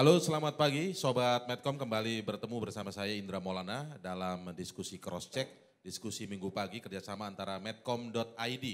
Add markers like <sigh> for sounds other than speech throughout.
Halo, selamat pagi Sobat Medcom kembali bertemu bersama saya Indra Maulana dalam diskusi cross-check, diskusi minggu pagi kerjasama antara medcom.id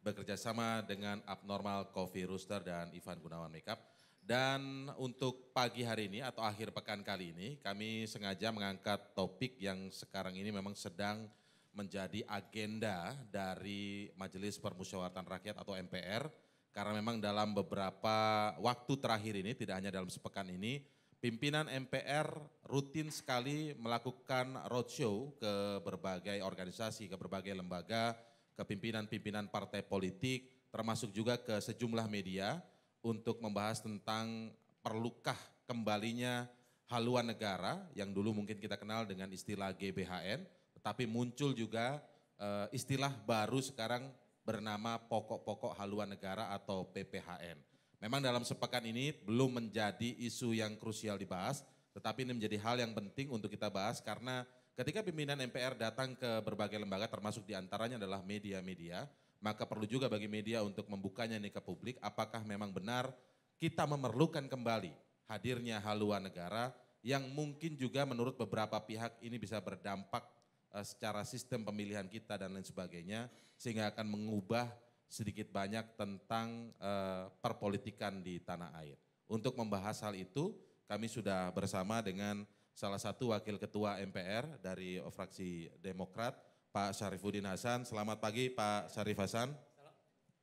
bekerjasama dengan Abnormal Coffee Rooster dan Ivan Gunawan Makeup. Dan untuk pagi hari ini atau akhir pekan kali ini kami sengaja mengangkat topik yang sekarang ini memang sedang menjadi agenda dari Majelis Permusyawaratan Rakyat atau MPR karena memang dalam beberapa waktu terakhir ini, tidak hanya dalam sepekan ini, pimpinan MPR rutin sekali melakukan roadshow ke berbagai organisasi, ke berbagai lembaga, ke pimpinan-pimpinan partai politik, termasuk juga ke sejumlah media untuk membahas tentang perlukah kembalinya haluan negara yang dulu mungkin kita kenal dengan istilah GBHN, tetapi muncul juga eh, istilah baru sekarang bernama Pokok-Pokok Haluan Negara atau PPHN. Memang dalam sepekan ini belum menjadi isu yang krusial dibahas, tetapi ini menjadi hal yang penting untuk kita bahas karena ketika pimpinan MPR datang ke berbagai lembaga termasuk diantaranya adalah media-media, maka perlu juga bagi media untuk membukanya ini ke publik apakah memang benar kita memerlukan kembali hadirnya haluan negara yang mungkin juga menurut beberapa pihak ini bisa berdampak Eh, secara sistem pemilihan kita dan lain sebagainya sehingga akan mengubah sedikit banyak tentang eh, perpolitikan di tanah air. Untuk membahas hal itu kami sudah bersama dengan salah satu wakil ketua MPR dari fraksi Demokrat Pak Syarifuddin Hasan. Selamat pagi Pak Syarif Hasan.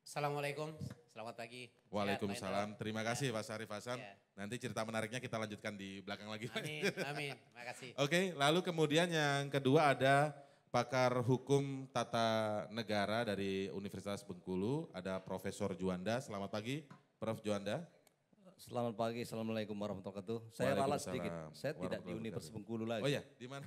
Assalamualaikum. Selamat pagi. Waalaikumsalam. Terima kasih ya. Pak Syarif Hasan. Ya. Nanti cerita menariknya kita lanjutkan di belakang lagi. Amin, <laughs> amin. kasih. Oke, lalu kemudian yang kedua ada pakar hukum tata negara dari Universitas Bengkulu, ada Profesor Juanda. Selamat pagi, Prof Juanda. Selamat pagi, Assalamualaikum warahmatullahi wabarakatuh. Saya ralat sedikit, saya tidak di Universitas Bengkulu lagi. Oh ya, di mana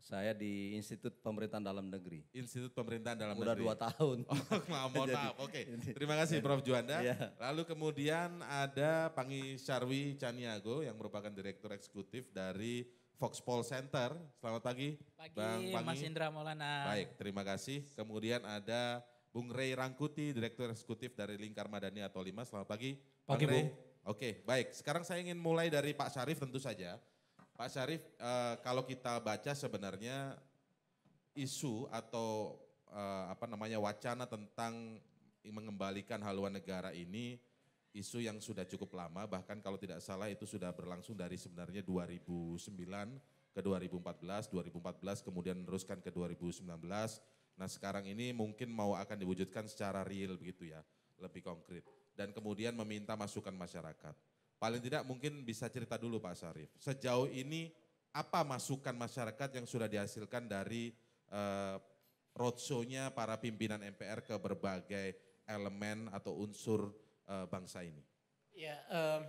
saya di Institut Pemerintahan Dalam Negeri. Institut Pemerintahan Dalam Udah Negeri. Udah dua tahun. <laughs> Oh, mohon maaf. Oke. Okay. Terima kasih iya. Prof Juanda. Iya. Lalu kemudian ada Pangi Syarwi Caniago yang merupakan Direktur Eksekutif dari Fox Paul Center. Selamat pagi. Pagi Bang Pangi. Mas Indra Maulana. Baik, terima kasih. Kemudian ada Bung Rey Rangkuti, Direktur Eksekutif dari Lingkar Madani atau Lima. Selamat pagi. Pagi, Bung. Oke, baik. Sekarang saya ingin mulai dari Pak Syarif tentu saja. Pak Syarif, e, kalau kita baca sebenarnya isu atau e, apa namanya wacana tentang mengembalikan haluan negara ini isu yang sudah cukup lama bahkan kalau tidak salah itu sudah berlangsung dari sebenarnya 2009 ke 2014, 2014 kemudian meneruskan ke 2019. Nah, sekarang ini mungkin mau akan diwujudkan secara real begitu ya, lebih konkret dan kemudian meminta masukan masyarakat. Paling tidak mungkin bisa cerita dulu Pak Syarif. Sejauh ini apa masukan masyarakat yang sudah dihasilkan dari uh, roadshow-nya para pimpinan MPR ke berbagai elemen atau unsur uh, bangsa ini? Ya, um,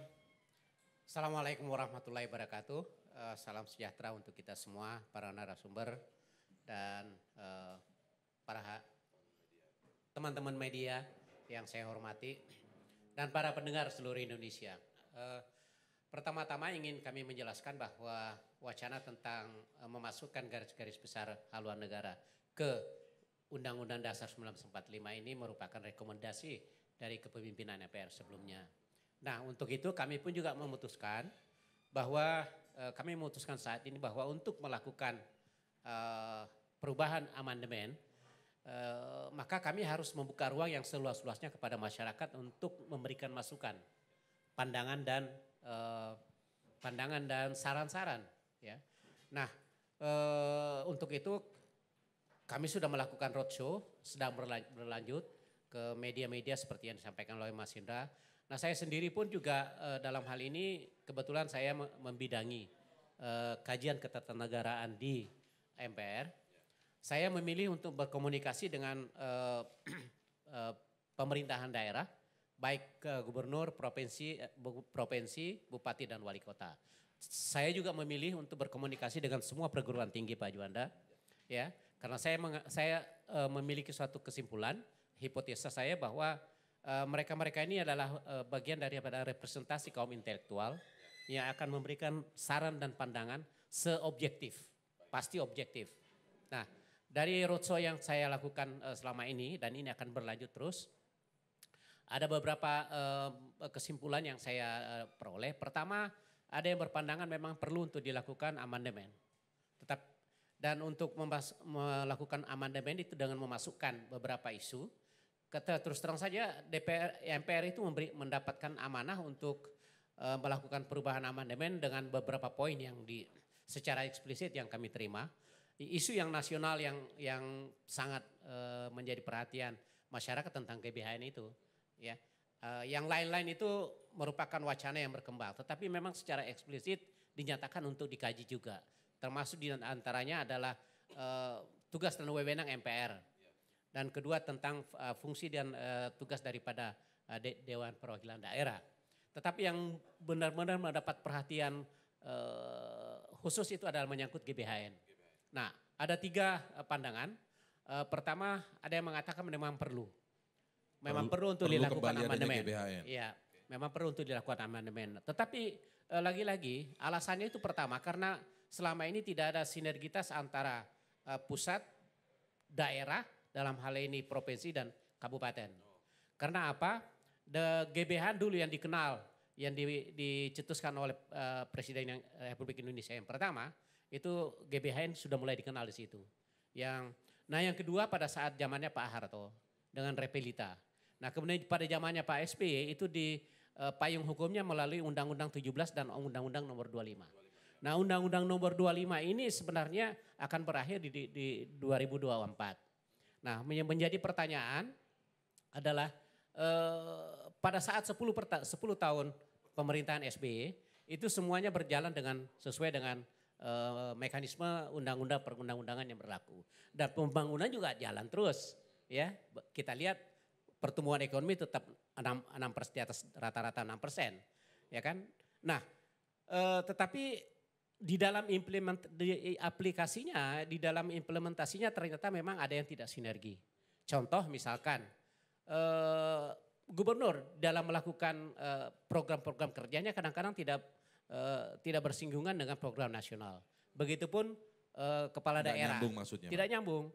Assalamualaikum warahmatullahi wabarakatuh. Uh, salam sejahtera untuk kita semua, para narasumber dan uh, para teman-teman media yang saya hormati dan para pendengar seluruh Indonesia eh, pertama-tama ingin kami menjelaskan bahwa wacana tentang eh, memasukkan garis-garis besar haluan negara ke Undang-Undang Dasar 1945 ini merupakan rekomendasi dari kepemimpinan MPR sebelumnya. Nah, untuk itu kami pun juga memutuskan bahwa eh, kami memutuskan saat ini bahwa untuk melakukan eh, perubahan amandemen eh, maka kami harus membuka ruang yang seluas-luasnya kepada masyarakat untuk memberikan masukan pandangan dan eh, pandangan dan saran-saran ya. Nah, eh, untuk itu kami sudah melakukan roadshow sedang berlanjut ke media-media seperti yang disampaikan oleh Mas Indra. Nah, saya sendiri pun juga eh, dalam hal ini kebetulan saya membidangi eh, kajian ketatanegaraan di MPR. Saya memilih untuk berkomunikasi dengan eh, <clears throat> eh, pemerintahan daerah baik ke gubernur, provinsi, eh, provinsi, bupati dan wali kota. Saya juga memilih untuk berkomunikasi dengan semua perguruan tinggi Pak Juanda, ya, karena saya saya eh, memiliki suatu kesimpulan, hipotesa saya bahwa eh, mereka-mereka ini adalah bagian daripada representasi kaum intelektual yang akan memberikan saran dan pandangan seobjektif, pasti objektif. Nah, dari roadshow yang saya lakukan selama ini dan ini akan berlanjut terus, ada beberapa uh, kesimpulan yang saya uh, peroleh. Pertama, ada yang berpandangan memang perlu untuk dilakukan amandemen. Tetap dan untuk membas, melakukan amandemen itu dengan memasukkan beberapa isu. Kata terus terang saja DPR MPR itu memberi, mendapatkan amanah untuk uh, melakukan perubahan amandemen dengan beberapa poin yang di secara eksplisit yang kami terima. Isu yang nasional yang yang sangat uh, menjadi perhatian masyarakat tentang KBHN itu ya. Uh, yang lain-lain itu merupakan wacana yang berkembang, tetapi memang secara eksplisit dinyatakan untuk dikaji juga. Termasuk di antaranya adalah uh, tugas dan wewenang MPR. Dan kedua tentang uh, fungsi dan uh, tugas daripada uh, De Dewan Perwakilan Daerah. Tetapi yang benar-benar mendapat perhatian uh, khusus itu adalah menyangkut GBHN. Nah, ada tiga pandangan. Uh, pertama, ada yang mengatakan memang perlu memang perlu, perlu untuk perlu dilakukan amandemen. Ya. Iya, memang perlu untuk dilakukan amandemen. Tetapi eh, lagi-lagi eh, alasannya itu pertama karena selama ini tidak ada sinergitas antara eh, pusat, daerah dalam hal ini provinsi dan kabupaten. Karena apa? The GBH dulu yang dikenal, yang di, dicetuskan oleh uh, Presiden yang, eh, Republik Indonesia yang pertama itu GBHN sudah mulai dikenal di situ. Yang nah yang kedua pada saat zamannya Pak Harto dengan Repelita Nah kemudian pada zamannya Pak SBY itu di eh, payung hukumnya melalui Undang-Undang 17 dan Undang-Undang nomor 25. Nah Undang-Undang nomor 25 ini sebenarnya akan berakhir di, di, di 2024. Nah menjadi pertanyaan adalah eh, pada saat 10, 10 tahun pemerintahan SBY itu semuanya berjalan dengan sesuai dengan eh, mekanisme undang-undang perundang-undangan yang berlaku dan pembangunan juga jalan terus ya kita lihat pertumbuhan ekonomi tetap 6, 6 persen, di atas rata-rata 6 persen. Ya kan? Nah, eh, tetapi di dalam implement di aplikasinya, di dalam implementasinya ternyata memang ada yang tidak sinergi. Contoh misalkan eh, gubernur dalam melakukan eh, program-program kerjanya kadang-kadang tidak eh, tidak bersinggungan dengan program nasional. Begitupun eh, kepala tidak daerah. Nyambung Tidak nyambung.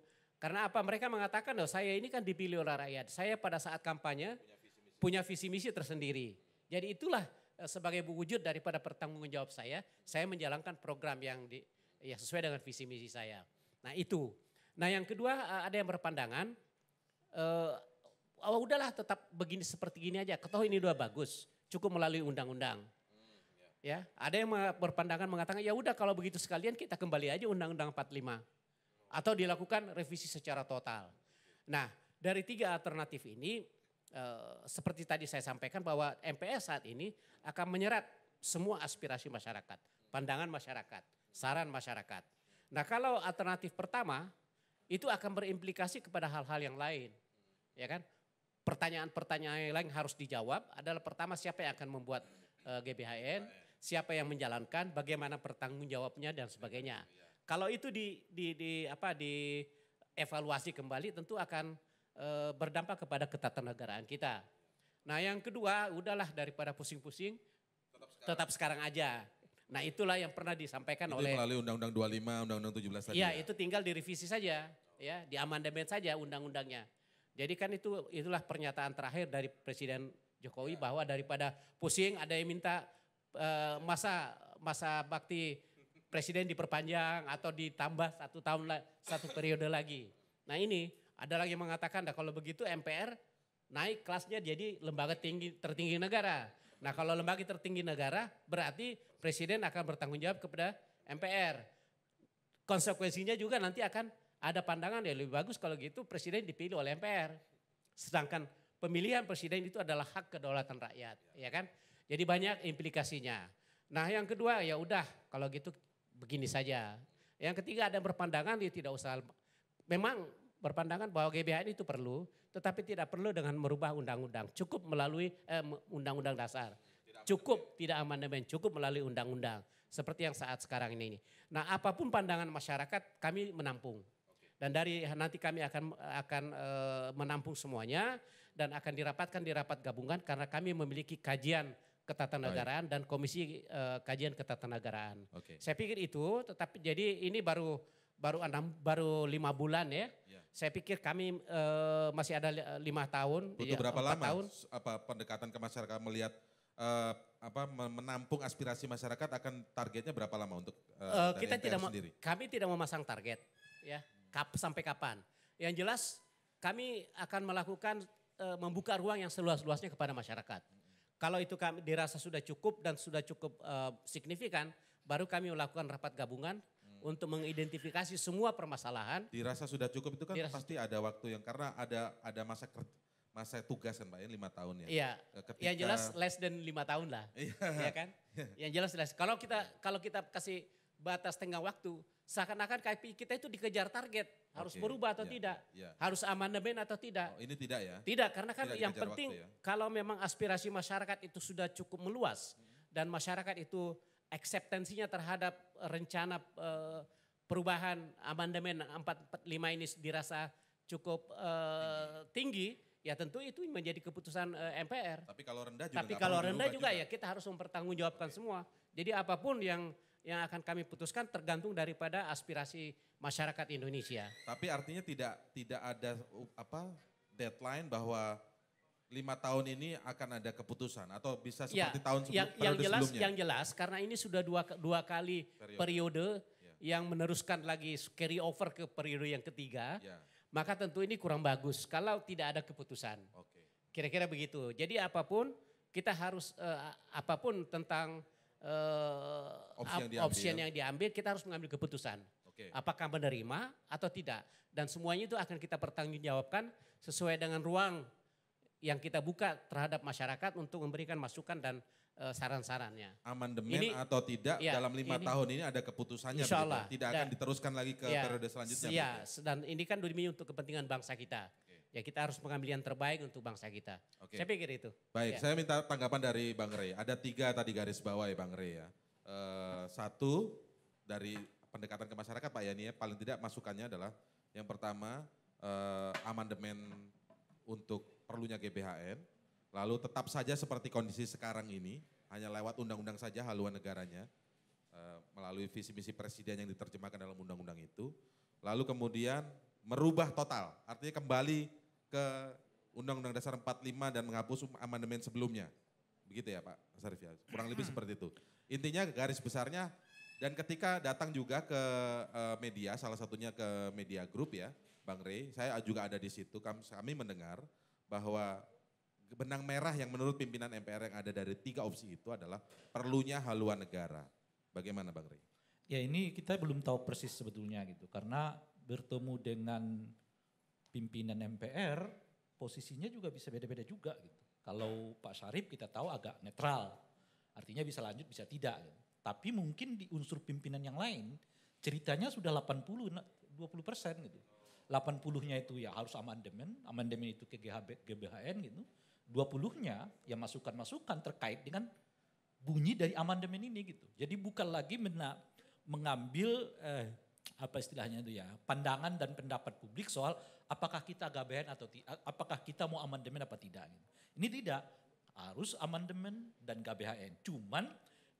Karena apa? Mereka mengatakan, oh, saya ini kan dipilih oleh rakyat. Saya pada saat kampanye punya visi misi, tersendiri. Jadi itulah eh, sebagai wujud daripada pertanggung jawab saya, saya menjalankan program yang di, ya sesuai dengan visi misi saya. Nah itu. Nah yang kedua eh, ada yang berpandangan, eh, oh, udahlah tetap begini seperti ini aja. Ketahui ini dua bagus, cukup melalui undang-undang. ya, ada yang berpandangan mengatakan ya udah kalau begitu sekalian kita kembali aja undang-undang 45 atau dilakukan revisi secara total. Nah, dari tiga alternatif ini, eh, seperti tadi saya sampaikan bahwa MPS saat ini akan menyerat semua aspirasi masyarakat, pandangan masyarakat, saran masyarakat. Nah, kalau alternatif pertama itu akan berimplikasi kepada hal-hal yang lain, ya kan? Pertanyaan-pertanyaan yang lain harus dijawab adalah pertama siapa yang akan membuat eh, GBHN, siapa yang menjalankan, bagaimana pertanggung jawabnya dan sebagainya. Kalau itu di, di, di apa di evaluasi kembali tentu akan e, berdampak kepada ketatanegaraan kita. Nah yang kedua udahlah daripada pusing-pusing tetap sekarang. tetap sekarang aja. Nah itulah yang pernah disampaikan itu oleh melalui Undang-Undang 25, Undang-Undang 17 tadi. Iya ya. itu tinggal direvisi saja ya diamandemen saja undang-undangnya. Jadi kan itu itulah pernyataan terakhir dari Presiden Jokowi ya. bahwa daripada pusing ada yang minta e, masa masa bakti presiden diperpanjang atau ditambah satu tahun satu periode lagi. Nah ini ada lagi yang mengatakan, nah kalau begitu MPR naik kelasnya jadi lembaga tinggi tertinggi negara. Nah kalau lembaga tertinggi negara berarti presiden akan bertanggung jawab kepada MPR. Konsekuensinya juga nanti akan ada pandangan ya lebih bagus kalau gitu presiden dipilih oleh MPR. Sedangkan pemilihan presiden itu adalah hak kedaulatan rakyat, ya, ya kan? Jadi banyak implikasinya. Nah, yang kedua ya udah kalau gitu begini saja. Yang ketiga ada perpandangan berpandangan dia tidak usah memang berpandangan bahwa GBHN itu perlu, tetapi tidak perlu dengan merubah undang-undang. Cukup melalui eh, undang-undang eh, dasar. cukup ya? tidak amandemen, cukup melalui undang-undang seperti yang saat sekarang ini. Nah, apapun pandangan masyarakat kami menampung. Dan dari nanti kami akan akan eh, menampung semuanya dan akan dirapatkan di rapat gabungan karena kami memiliki kajian Ketatanegaraan Baik. dan Komisi uh, Kajian Ketatanegaraan. Okay. Saya pikir itu, tetapi jadi ini baru baru enam baru lima bulan ya. Yeah. Saya pikir kami uh, masih ada eh, lima tahun. Butuh ya, berapa lama? Tahun. Apa pendekatan ke masyarakat melihat uh, apa menampung aspirasi masyarakat akan targetnya berapa lama untuk uh, uh, kita tidak sendiri? Kami tidak memasang target ya. Kap, sampai kapan? Yang jelas kami akan melakukan uh, membuka ruang yang seluas-luasnya kepada masyarakat. Kalau itu kami dirasa sudah cukup dan sudah cukup uh, signifikan, baru kami melakukan rapat gabungan hmm. untuk mengidentifikasi semua permasalahan. Dirasa sudah cukup itu kan dirasa, pasti ada waktu yang karena ada ada masa kerja masa tugas kan Pak ya lima tahun ya. Iya. Eh, ketika... Yang jelas less than lima tahun lah. Iya ya kan. <laughs> Yang jelas less. Kalau kita kalau kita kasih batas tengah waktu, seakan-akan KPI kita itu dikejar target. Harus okay. berubah atau ya, tidak? Ya, ya, Harus amandemen atau tidak? Oh, ini tidak ya? Tidak, karena kan tidak yang penting ya. kalau memang aspirasi masyarakat itu sudah cukup meluas dan masyarakat itu akseptansinya terhadap eh, rencana eh, perubahan amandemen 445 ini dirasa cukup tinggi. Eh, tinggi, ya tentu itu menjadi keputusan MPR. Tapi kalau rendah juga Tapi kalau rendah juga, juga ya kita harus mempertanggungjawabkan semua. Jadi apapun yang yang akan kami putuskan tergantung daripada aspirasi masyarakat Indonesia. Tapi artinya tidak tidak ada apa deadline bahwa lima tahun ini akan ada keputusan atau bisa ya, seperti ya, tahun sebelum, yang, yang jelas sebelumnya. yang jelas karena ini sudah dua dua kali periode, periode ya. yang meneruskan lagi carry over ke periode yang ketiga ya. maka tentu ini kurang bagus kalau tidak ada keputusan kira-kira begitu jadi apapun kita harus eh, apapun tentang uh, opsi, yang diambil. opsi yang diambil, kita harus mengambil keputusan. Okay. Apakah menerima atau tidak. Dan semuanya itu akan kita pertanggungjawabkan sesuai dengan ruang yang kita buka terhadap masyarakat untuk memberikan masukan dan uh, saran-sarannya. Amandemen ini, atau tidak ya, dalam lima ini, tahun ini ada keputusannya. Allah. Tidak dan, akan diteruskan lagi ke ya, periode selanjutnya. Ya, ya, dan ini kan demi untuk kepentingan bangsa kita ya kita harus mengambil yang terbaik untuk bangsa kita. Okay. Saya pikir itu. Baik, ya. saya minta tanggapan dari Bang Rey. Ada tiga tadi garis bawah ya Bang Rey ya. E, satu dari pendekatan ke masyarakat Pak Yani ya, paling tidak masukannya adalah yang pertama e, amandemen untuk perlunya GBHN, lalu tetap saja seperti kondisi sekarang ini, hanya lewat undang-undang saja haluan negaranya, e, melalui visi misi presiden yang diterjemahkan dalam undang-undang itu, lalu kemudian merubah total, artinya kembali ke Undang-Undang Dasar 45 dan menghapus amandemen sebelumnya. Begitu ya Pak Sarif ya, kurang lebih hmm. seperti itu. Intinya garis besarnya dan ketika datang juga ke eh, media, salah satunya ke media grup ya, Bang Rey, saya juga ada di situ, kami mendengar bahwa benang merah yang menurut pimpinan MPR yang ada dari tiga opsi itu adalah perlunya haluan negara. Bagaimana Bang Rey? Ya ini kita belum tahu persis sebetulnya gitu, karena bertemu dengan pimpinan MPR posisinya juga bisa beda-beda juga gitu. Kalau Pak Syarif kita tahu agak netral, artinya bisa lanjut bisa tidak. Gitu. Tapi mungkin di unsur pimpinan yang lain ceritanya sudah 80 20 nah, persen gitu. 80-nya itu ya harus amandemen, amandemen itu ke GHB, GBHN gitu. 20-nya ya masukan-masukan terkait dengan bunyi dari amandemen ini gitu. Jadi bukan lagi mena, mengambil eh, apa istilahnya itu ya, pandangan dan pendapat publik soal apakah kita GBHN atau apakah kita mau amandemen apa tidak. Gitu. Ini tidak, harus amandemen dan GBHN. Cuman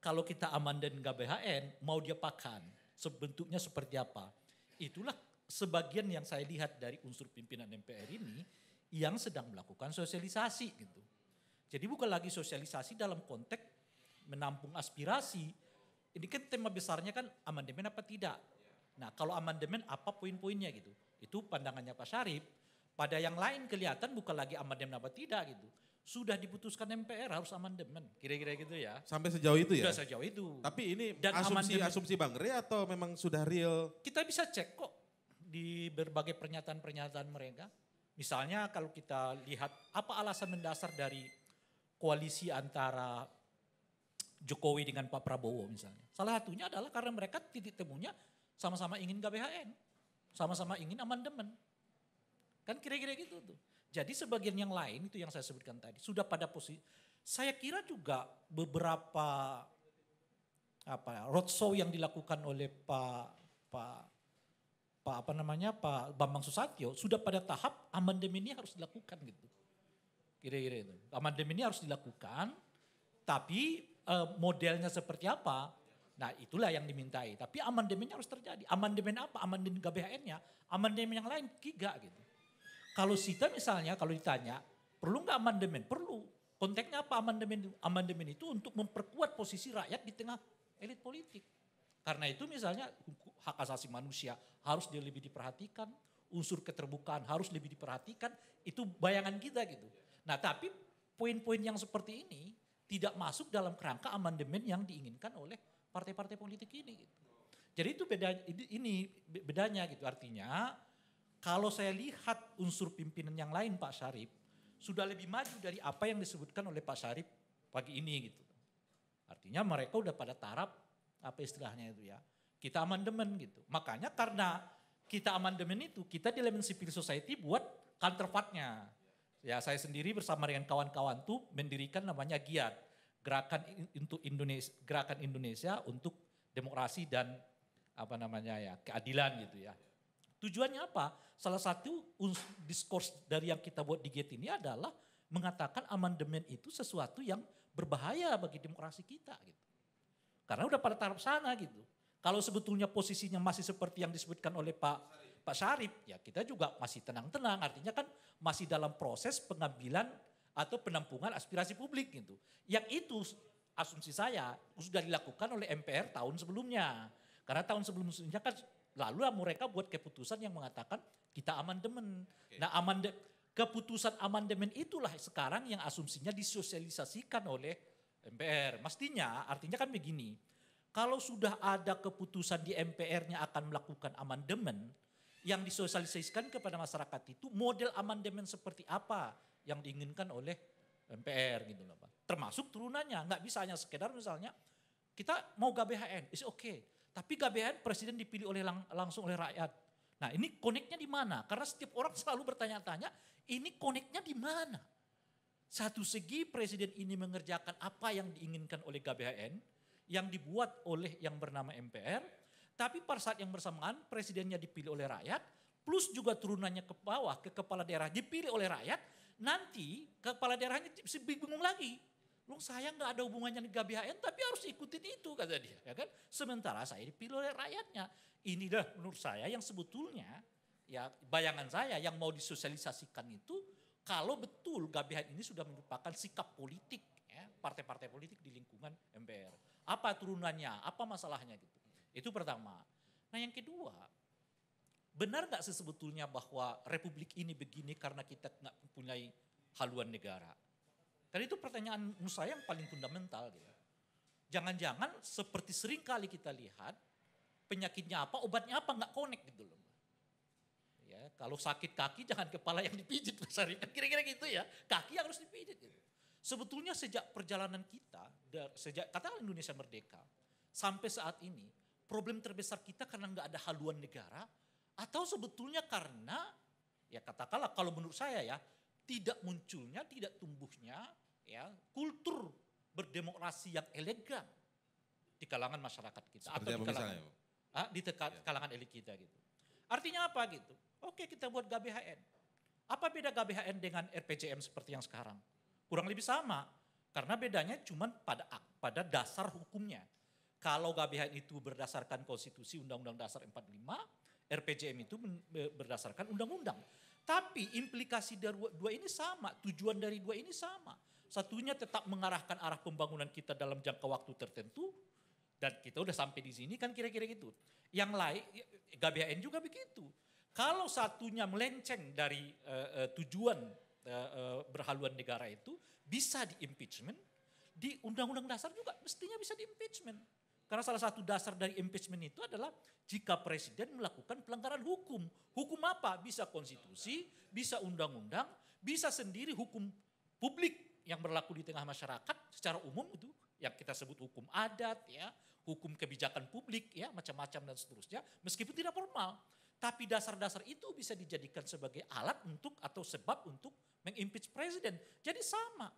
kalau kita amandemen GBHN mau dia pakan sebentuknya seperti apa. Itulah sebagian yang saya lihat dari unsur pimpinan MPR ini yang sedang melakukan sosialisasi gitu. Jadi bukan lagi sosialisasi dalam konteks menampung aspirasi. Ini kan tema besarnya kan amandemen apa tidak. Nah kalau amandemen apa poin-poinnya gitu. Itu pandangannya Pak Syarif. Pada yang lain kelihatan bukan lagi amandemen apa tidak gitu. Sudah diputuskan MPR harus amandemen, kira-kira gitu ya. Sampai sejauh itu ya? Sudah sejauh itu. Tapi ini Dan asumsi, asumsi Bang Rey atau memang sudah real? Kita bisa cek kok di berbagai pernyataan-pernyataan mereka. Misalnya kalau kita lihat apa alasan mendasar dari koalisi antara Jokowi dengan Pak Prabowo misalnya. Salah satunya adalah karena mereka titik temunya sama-sama ingin KBHN. Sama-sama ingin amandemen. Kan kira-kira gitu tuh. Jadi sebagian yang lain itu yang saya sebutkan tadi sudah pada posisi saya kira juga beberapa apa roadshow yang dilakukan oleh Pak Pak Pak apa namanya Pak Bambang Susatyo sudah pada tahap amandemen ini harus dilakukan gitu. Kira-kira itu. Amandemen ini harus dilakukan tapi eh, modelnya seperti apa Nah itulah yang dimintai. Tapi amandemennya harus terjadi. Amandemen apa? Amandemen gbhn nya Amandemen yang lain kiga gitu. Kalau Sita misalnya kalau ditanya perlu nggak amandemen? Perlu. Konteksnya apa amandemen? Amandemen itu untuk memperkuat posisi rakyat di tengah elit politik. Karena itu misalnya hak asasi manusia harus dia lebih diperhatikan, unsur keterbukaan harus lebih diperhatikan, itu bayangan kita gitu. Nah tapi poin-poin yang seperti ini tidak masuk dalam kerangka amandemen yang diinginkan oleh partai-partai politik ini. Gitu. Jadi itu beda ini bedanya gitu artinya kalau saya lihat unsur pimpinan yang lain Pak Syarif sudah lebih maju dari apa yang disebutkan oleh Pak Syarif pagi ini gitu. Artinya mereka udah pada taraf apa istilahnya itu ya. Kita amandemen gitu. Makanya karena kita amandemen itu kita di elemen civil society buat counterpartnya. Ya saya sendiri bersama dengan kawan-kawan tuh mendirikan namanya Giat gerakan untuk Indonesia gerakan Indonesia untuk demokrasi dan apa namanya ya keadilan gitu ya. Tujuannya apa? Salah satu diskurs dari yang kita buat di GET ini adalah mengatakan amandemen itu sesuatu yang berbahaya bagi demokrasi kita gitu. Karena udah pada taraf sana gitu. Kalau sebetulnya posisinya masih seperti yang disebutkan oleh Pak Pak Syarif, ya kita juga masih tenang-tenang. Artinya kan masih dalam proses pengambilan atau penampungan aspirasi publik gitu. Yang itu asumsi saya sudah dilakukan oleh MPR tahun sebelumnya. Karena tahun sebelumnya kan lalu mereka buat keputusan yang mengatakan kita amandemen. Okay. Nah amande keputusan amandemen itulah sekarang yang asumsinya disosialisasikan oleh MPR. Mestinya artinya kan begini, kalau sudah ada keputusan di MPR-nya akan melakukan amandemen, yang disosialisasikan kepada masyarakat itu model amandemen seperti apa yang diinginkan oleh MPR gitu loh Pak. Termasuk turunannya, nggak bisa hanya sekedar misalnya kita mau GBHN, is oke. Okay. Tapi GBHN presiden dipilih oleh lang langsung oleh rakyat. Nah ini koneknya di mana? Karena setiap orang selalu bertanya-tanya, ini koneknya di mana? Satu segi presiden ini mengerjakan apa yang diinginkan oleh GBHN, yang dibuat oleh yang bernama MPR, tapi pada saat yang bersamaan presidennya dipilih oleh rakyat, plus juga turunannya ke bawah ke kepala daerah dipilih oleh rakyat, Nanti kepala daerahnya bingung lagi. Lu saya nggak ada hubungannya dengan GBHN tapi harus ikutin itu kata dia. Ya kan? Sementara saya dipilih oleh rakyatnya. ini dah menurut saya yang sebetulnya ya bayangan saya yang mau disosialisasikan itu kalau betul GBHN ini sudah merupakan sikap politik ya, partai-partai politik di lingkungan MPR. Apa turunannya, apa masalahnya gitu. Itu pertama. Nah yang kedua, benar nggak sebetulnya bahwa republik ini begini karena kita nggak mempunyai haluan negara? Karena itu pertanyaan menurut yang paling fundamental. Gitu. Jangan-jangan seperti sering kali kita lihat penyakitnya apa, obatnya apa nggak konek gitu loh. Ya, kalau sakit kaki jangan kepala yang dipijit Mas kan Kira-kira gitu ya, kaki yang harus dipijit gitu. Sebetulnya sejak perjalanan kita, sejak katakan Indonesia merdeka, sampai saat ini, problem terbesar kita karena nggak ada haluan negara, atau sebetulnya karena ya katakanlah kalau menurut saya ya tidak munculnya, tidak tumbuhnya ya kultur berdemokrasi yang elegan di kalangan masyarakat kita Seperti atau di kalangan misalnya, ah, ha, di teka, ya. kalangan elit kita gitu. Artinya apa gitu? Oke kita buat GBHN. Apa beda GBHN dengan RPJM seperti yang sekarang? Kurang lebih sama karena bedanya cuma pada pada dasar hukumnya. Kalau GBHN itu berdasarkan konstitusi Undang-Undang Dasar 45, RPJM itu berdasarkan undang-undang. Tapi implikasi dari dua ini sama, tujuan dari dua ini sama. Satunya tetap mengarahkan arah pembangunan kita dalam jangka waktu tertentu, dan kita udah sampai di sini kan kira-kira gitu. Yang lain, GBHN juga begitu. Kalau satunya melenceng dari uh, uh, tujuan uh, uh, berhaluan negara itu, bisa di impeachment, di undang-undang dasar juga mestinya bisa di impeachment. Karena salah satu dasar dari impeachment itu adalah jika presiden melakukan pelanggaran hukum. Hukum apa? Bisa konstitusi, bisa undang-undang, bisa sendiri hukum publik yang berlaku di tengah masyarakat secara umum itu yang kita sebut hukum adat ya, hukum kebijakan publik ya, macam-macam dan seterusnya meskipun tidak formal. Tapi dasar-dasar itu bisa dijadikan sebagai alat untuk atau sebab untuk mengimpeach presiden. Jadi sama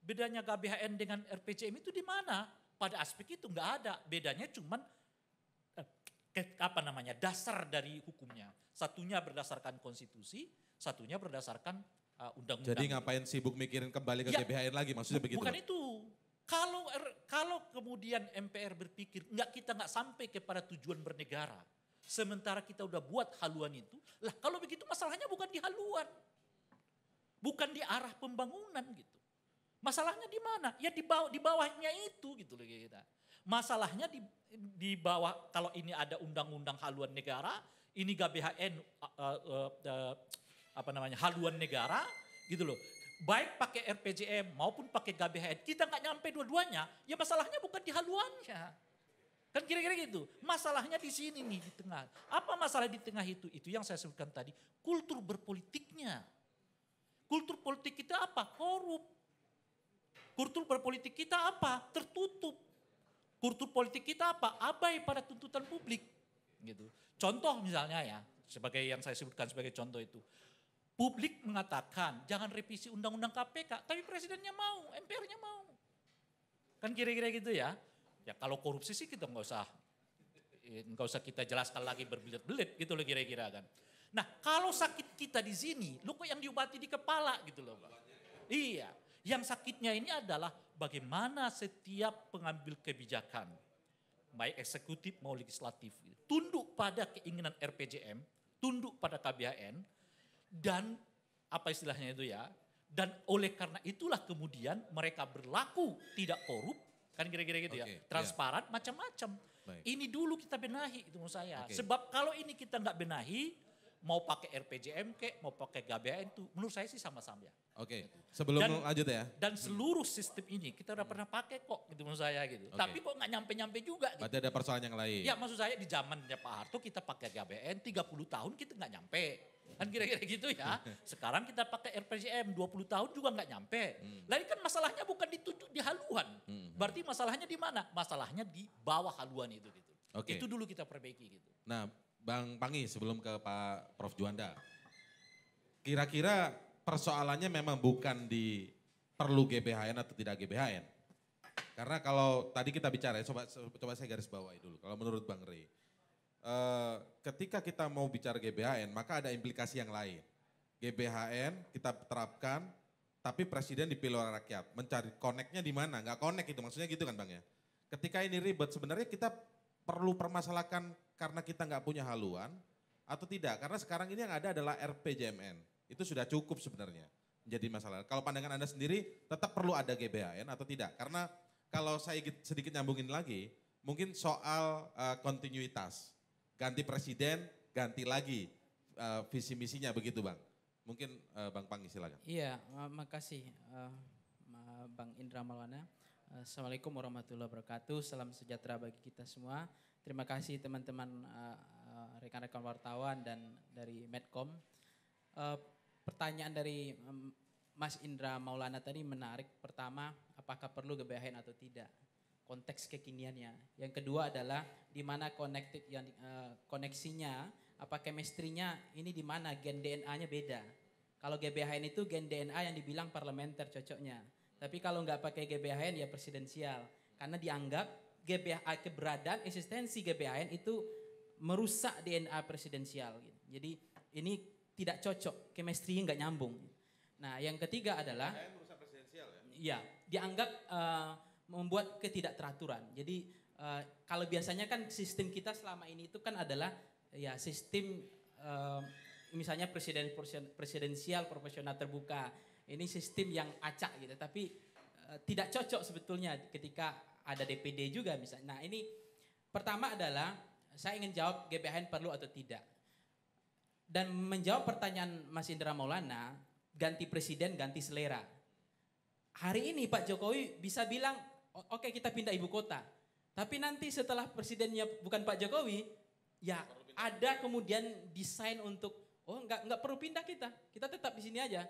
bedanya GBHN dengan RPJM itu di mana? pada aspek itu nggak ada. Bedanya cuman eh, apa namanya dasar dari hukumnya. Satunya berdasarkan konstitusi, satunya berdasarkan undang eh, undang-undang. Jadi ngapain sibuk mikirin kembali ke ya, GBHN lagi maksudnya begitu? Bukan itu. Kalau er, kalau kemudian MPR berpikir nggak kita nggak sampai kepada tujuan bernegara, sementara kita udah buat haluan itu, lah kalau begitu masalahnya bukan di haluan, bukan di arah pembangunan gitu. Masalahnya di mana? Ya di bawah di bawahnya itu gitu loh kita. Masalahnya di di bawah kalau ini ada undang-undang haluan negara, ini GBHN uh, uh, uh, e, e, apa namanya haluan negara gitu loh. Baik pakai RPJM maupun pakai GBHN, kita nggak nyampe dua-duanya. Ya masalahnya bukan di haluannya. Kan kira-kira gitu. Masalahnya di sini nih, di tengah. Apa masalah di tengah itu? Itu yang saya sebutkan tadi, kultur berpolitiknya. Kultur politik kita apa? Korup. Kultur berpolitik kita apa? Tertutup. Kultur politik kita apa? Abai pada tuntutan publik. Gitu. Contoh misalnya ya, sebagai yang saya sebutkan sebagai contoh itu. Publik mengatakan jangan revisi undang-undang KPK, tapi presidennya mau, MPR-nya mau. Kan kira-kira gitu ya. Ya kalau korupsi sih kita nggak usah ya, nggak usah kita jelaskan lagi berbelit-belit gitu loh kira-kira kan. Nah kalau sakit kita di sini, lu kok yang diobati di kepala gitu loh Pak. Iya, yang sakitnya ini adalah bagaimana setiap pengambil kebijakan, baik eksekutif maupun legislatif, tunduk pada keinginan RPJM, tunduk pada KBHN, dan apa istilahnya itu ya, dan oleh karena itulah kemudian mereka berlaku tidak korup, kan kira-kira gitu okay, ya, iya. transparan macam-macam. Baik. Ini dulu kita benahi itu menurut saya. Okay. Sebab kalau ini kita nggak benahi, mau pakai RPJM ke, mau pakai GBHN itu menurut saya sih sama-sama ya. Oke, okay. sebelum dan, lanjut ya. Dan seluruh sistem ini kita udah pernah pakai kok gitu menurut saya gitu. Okay. Tapi kok nggak nyampe-nyampe juga gitu. Berarti ada persoalan yang lain. Ya maksud saya di zamannya Pak Harto kita pakai GBN 30 tahun kita nggak nyampe. Kan kira-kira gitu ya. <laughs> Sekarang kita pakai RPJM 20 tahun juga nggak nyampe. Hmm. Lain kan masalahnya bukan di, di haluan. Hmm. Berarti masalahnya di mana? Masalahnya di bawah haluan itu gitu. Okay. Itu dulu kita perbaiki gitu. Nah, Bang Pangi sebelum ke Pak Prof Juanda. Kira-kira persoalannya memang bukan di perlu GBHN atau tidak GBHN. Karena kalau tadi kita bicara, coba coba saya garis bawahi dulu. Kalau menurut Bang Rey, eh, ketika kita mau bicara GBHN, maka ada implikasi yang lain. GBHN kita terapkan, tapi presiden dipilih oleh rakyat. Mencari koneknya di mana? Gak konek itu, maksudnya gitu kan Bang ya. Ketika ini ribet, sebenarnya kita perlu permasalahkan karena kita nggak punya haluan atau tidak? Karena sekarang ini yang ada adalah RPJMN. Itu sudah cukup sebenarnya menjadi masalah. Kalau pandangan Anda sendiri tetap perlu ada GBHN atau tidak? Karena kalau saya sedikit nyambungin lagi, mungkin soal uh, kontinuitas. Ganti presiden, ganti lagi uh, visi misinya begitu, Bang. Mungkin uh, Bang Pangi silakan. Iya, makasih uh, Bang Indra Maulana. Eh, Assalamualaikum warahmatullahi wabarakatuh. Salam sejahtera bagi kita semua. Terima kasih teman-teman eh, eh, rekan-rekan wartawan dan dari Medcom. Pertanyaan dari Mas Indra Maulana tadi menarik. Pertama, apakah perlu GBHN atau tidak? Konteks kekiniannya. Yang kedua adalah di mana connected yang koneksinya, apa chemistry ini di mana gen DNA-nya beda. Kalau GBHN itu gen DNA yang dibilang parlementer cocoknya tapi kalau nggak pakai GBHN ya presidensial. Karena dianggap GBH, eh, keberadaan eksistensi GBHN itu merusak DNA presidensial. Gitu. Jadi ini tidak cocok, chemistry nggak nyambung. Nah yang ketiga adalah... GBHN ya? Iya, dianggap uh, membuat ketidakteraturan. Jadi uh, kalau biasanya kan sistem kita selama ini itu kan adalah ya sistem uh, misalnya presiden presidensial profesional terbuka ini sistem yang acak gitu tapi uh, tidak cocok sebetulnya ketika ada DPD juga misalnya nah ini pertama adalah saya ingin jawab GBHN perlu atau tidak dan menjawab pertanyaan Mas Indra Maulana ganti presiden ganti selera hari ini Pak Jokowi bisa bilang oke okay, kita pindah ibu kota tapi nanti setelah presidennya bukan Pak Jokowi ya ada kemudian desain untuk oh nggak nggak perlu pindah kita kita tetap di sini aja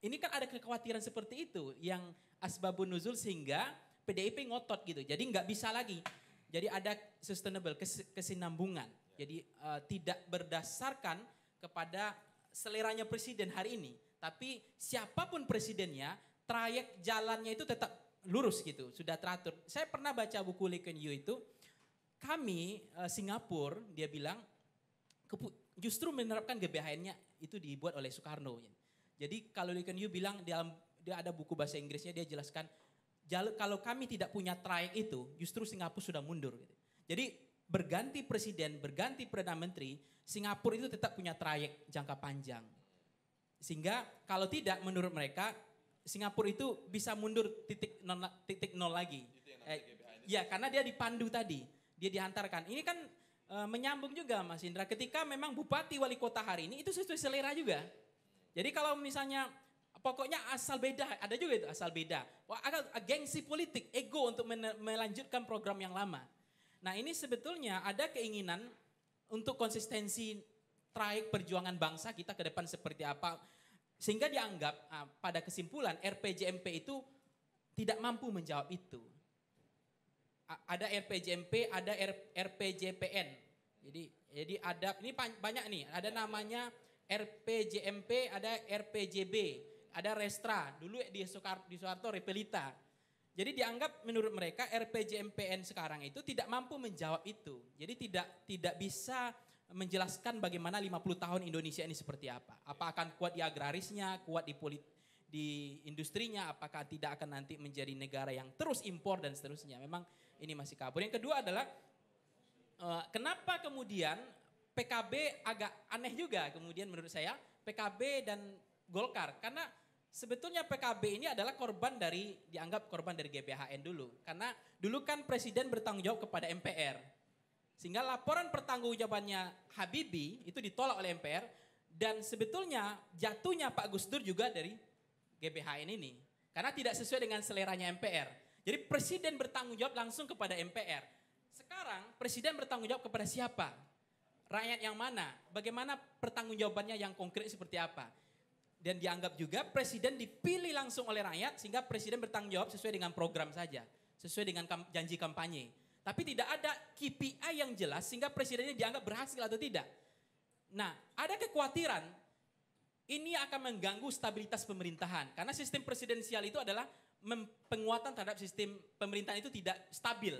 ini kan ada kekhawatiran seperti itu yang asbabun nuzul sehingga PDIP ngotot gitu. Jadi nggak bisa lagi. Jadi ada sustainable kesinambungan. Ya. Jadi uh, tidak berdasarkan kepada seleranya presiden hari ini, tapi siapapun presidennya trayek jalannya itu tetap lurus gitu, sudah teratur. Saya pernah baca buku Lee Kuan itu kami uh, Singapura dia bilang justru menerapkan GBHN-nya itu dibuat oleh Soekarno. Jadi kalau Lee Kuan Yew bilang dalam dia ada buku bahasa Inggrisnya dia jelaskan kalau kami tidak punya trayek itu justru Singapura sudah mundur. Gitu. Jadi berganti presiden, berganti perdana menteri, Singapura itu tetap punya trayek jangka panjang. Sehingga kalau tidak menurut mereka Singapura itu bisa mundur titik nol, titik nol lagi. Eh, ya karena dia dipandu tadi, dia dihantarkan. Ini kan e, menyambung juga Mas Indra. Ketika memang bupati wali kota hari ini itu sesuai selera juga jadi kalau misalnya pokoknya asal beda, ada juga itu asal beda. Agak gengsi politik, ego untuk melanjutkan program yang lama. Nah ini sebetulnya ada keinginan untuk konsistensi traik perjuangan bangsa kita ke depan seperti apa. Sehingga dianggap ah, pada kesimpulan RPJMP itu tidak mampu menjawab itu. A ada RPJMP, ada R RPJPN. Jadi jadi ada ini banyak nih, ada namanya RPJMP, ada RPJB, ada Restra, dulu di Soekar di Soeharto Repelita. Jadi dianggap menurut mereka RPJMPN sekarang itu tidak mampu menjawab itu. Jadi tidak tidak bisa menjelaskan bagaimana 50 tahun Indonesia ini seperti apa. Apa akan kuat di agrarisnya, kuat di polit, di industrinya, apakah tidak akan nanti menjadi negara yang terus impor dan seterusnya. Memang ini masih kabur. Yang kedua adalah eh, kenapa kemudian PKB agak aneh juga kemudian menurut saya PKB dan Golkar karena sebetulnya PKB ini adalah korban dari dianggap korban dari GBHN dulu karena dulu kan presiden bertanggung jawab kepada MPR sehingga laporan pertanggung jawabannya Habibi itu ditolak oleh MPR dan sebetulnya jatuhnya Pak Gus Dur juga dari GBHN ini karena tidak sesuai dengan seleranya MPR jadi presiden bertanggung jawab langsung kepada MPR sekarang presiden bertanggung jawab kepada siapa rakyat yang mana, bagaimana pertanggungjawabannya yang konkret seperti apa. Dan dianggap juga presiden dipilih langsung oleh rakyat sehingga presiden bertanggung jawab sesuai dengan program saja, sesuai dengan janji kampanye. Tapi tidak ada KPI yang jelas sehingga presidennya dianggap berhasil atau tidak. Nah, ada kekhawatiran ini akan mengganggu stabilitas pemerintahan karena sistem presidensial itu adalah penguatan terhadap sistem pemerintahan itu tidak stabil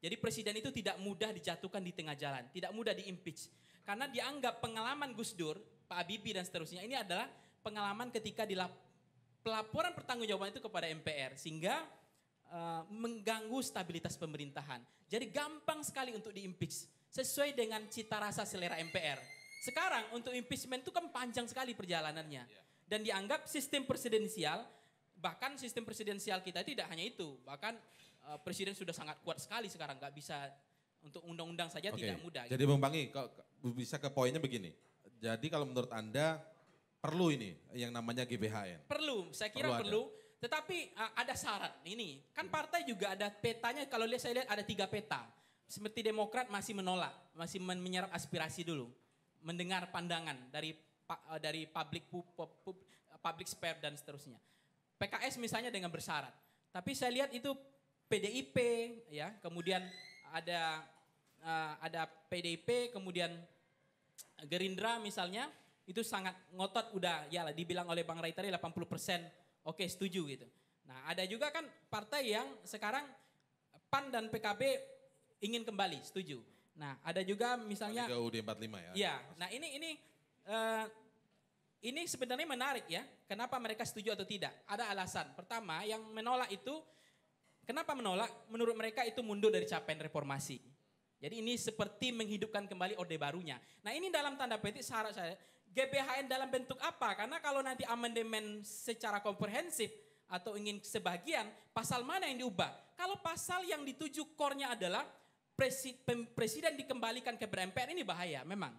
jadi presiden itu tidak mudah dijatuhkan di tengah jalan, tidak mudah di impeach, Karena dianggap pengalaman Gus Dur, Pak Habibie dan seterusnya ini adalah pengalaman ketika di pelaporan pertanggungjawaban itu kepada MPR sehingga uh, mengganggu stabilitas pemerintahan. Jadi gampang sekali untuk di impeach, sesuai dengan cita rasa selera MPR. Sekarang untuk impeachment itu kan panjang sekali perjalanannya. Iya. Dan dianggap sistem presidensial bahkan sistem presidensial kita tidak hanya itu, bahkan Eh, presiden sudah sangat kuat sekali sekarang, nggak bisa untuk undang-undang saja okay. tidak mudah. Jadi gitu. Bung kalau bisa ke poinnya begini. Jadi kalau menurut Anda perlu ini yang namanya GBHN? Perlu, saya kira perlu. perlu. Tetapi uh, ada syarat ini. Kan partai juga ada petanya, kalau lihat saya lihat ada tiga peta. Seperti Demokrat masih menolak, masih men menyerap aspirasi dulu. Mendengar pandangan dari uh, dari public, pub, pub, public spare dan seterusnya. PKS misalnya dengan bersyarat. Tapi saya lihat itu PDIP ya, kemudian ada uh, ada PDIP, kemudian Gerindra misalnya itu sangat ngotot udah ya lah dibilang oleh Bang Rai tadi 80 persen oke okay, setuju gitu. Nah ada juga kan partai yang sekarang PAN dan PKB ingin kembali setuju. Nah ada juga misalnya UD 45 ya. Iya. Nah ini ini uh, ini sebenarnya menarik ya. Kenapa mereka setuju atau tidak? Ada alasan. Pertama yang menolak itu Kenapa menolak? Menurut mereka itu mundur dari capaian reformasi. Jadi ini seperti menghidupkan kembali orde barunya. Nah ini dalam tanda petik syarat saya, GBHN dalam bentuk apa? Karena kalau nanti amandemen secara komprehensif atau ingin sebagian, pasal mana yang diubah? Kalau pasal yang dituju kornya adalah presiden dikembalikan ke MPR ini bahaya memang.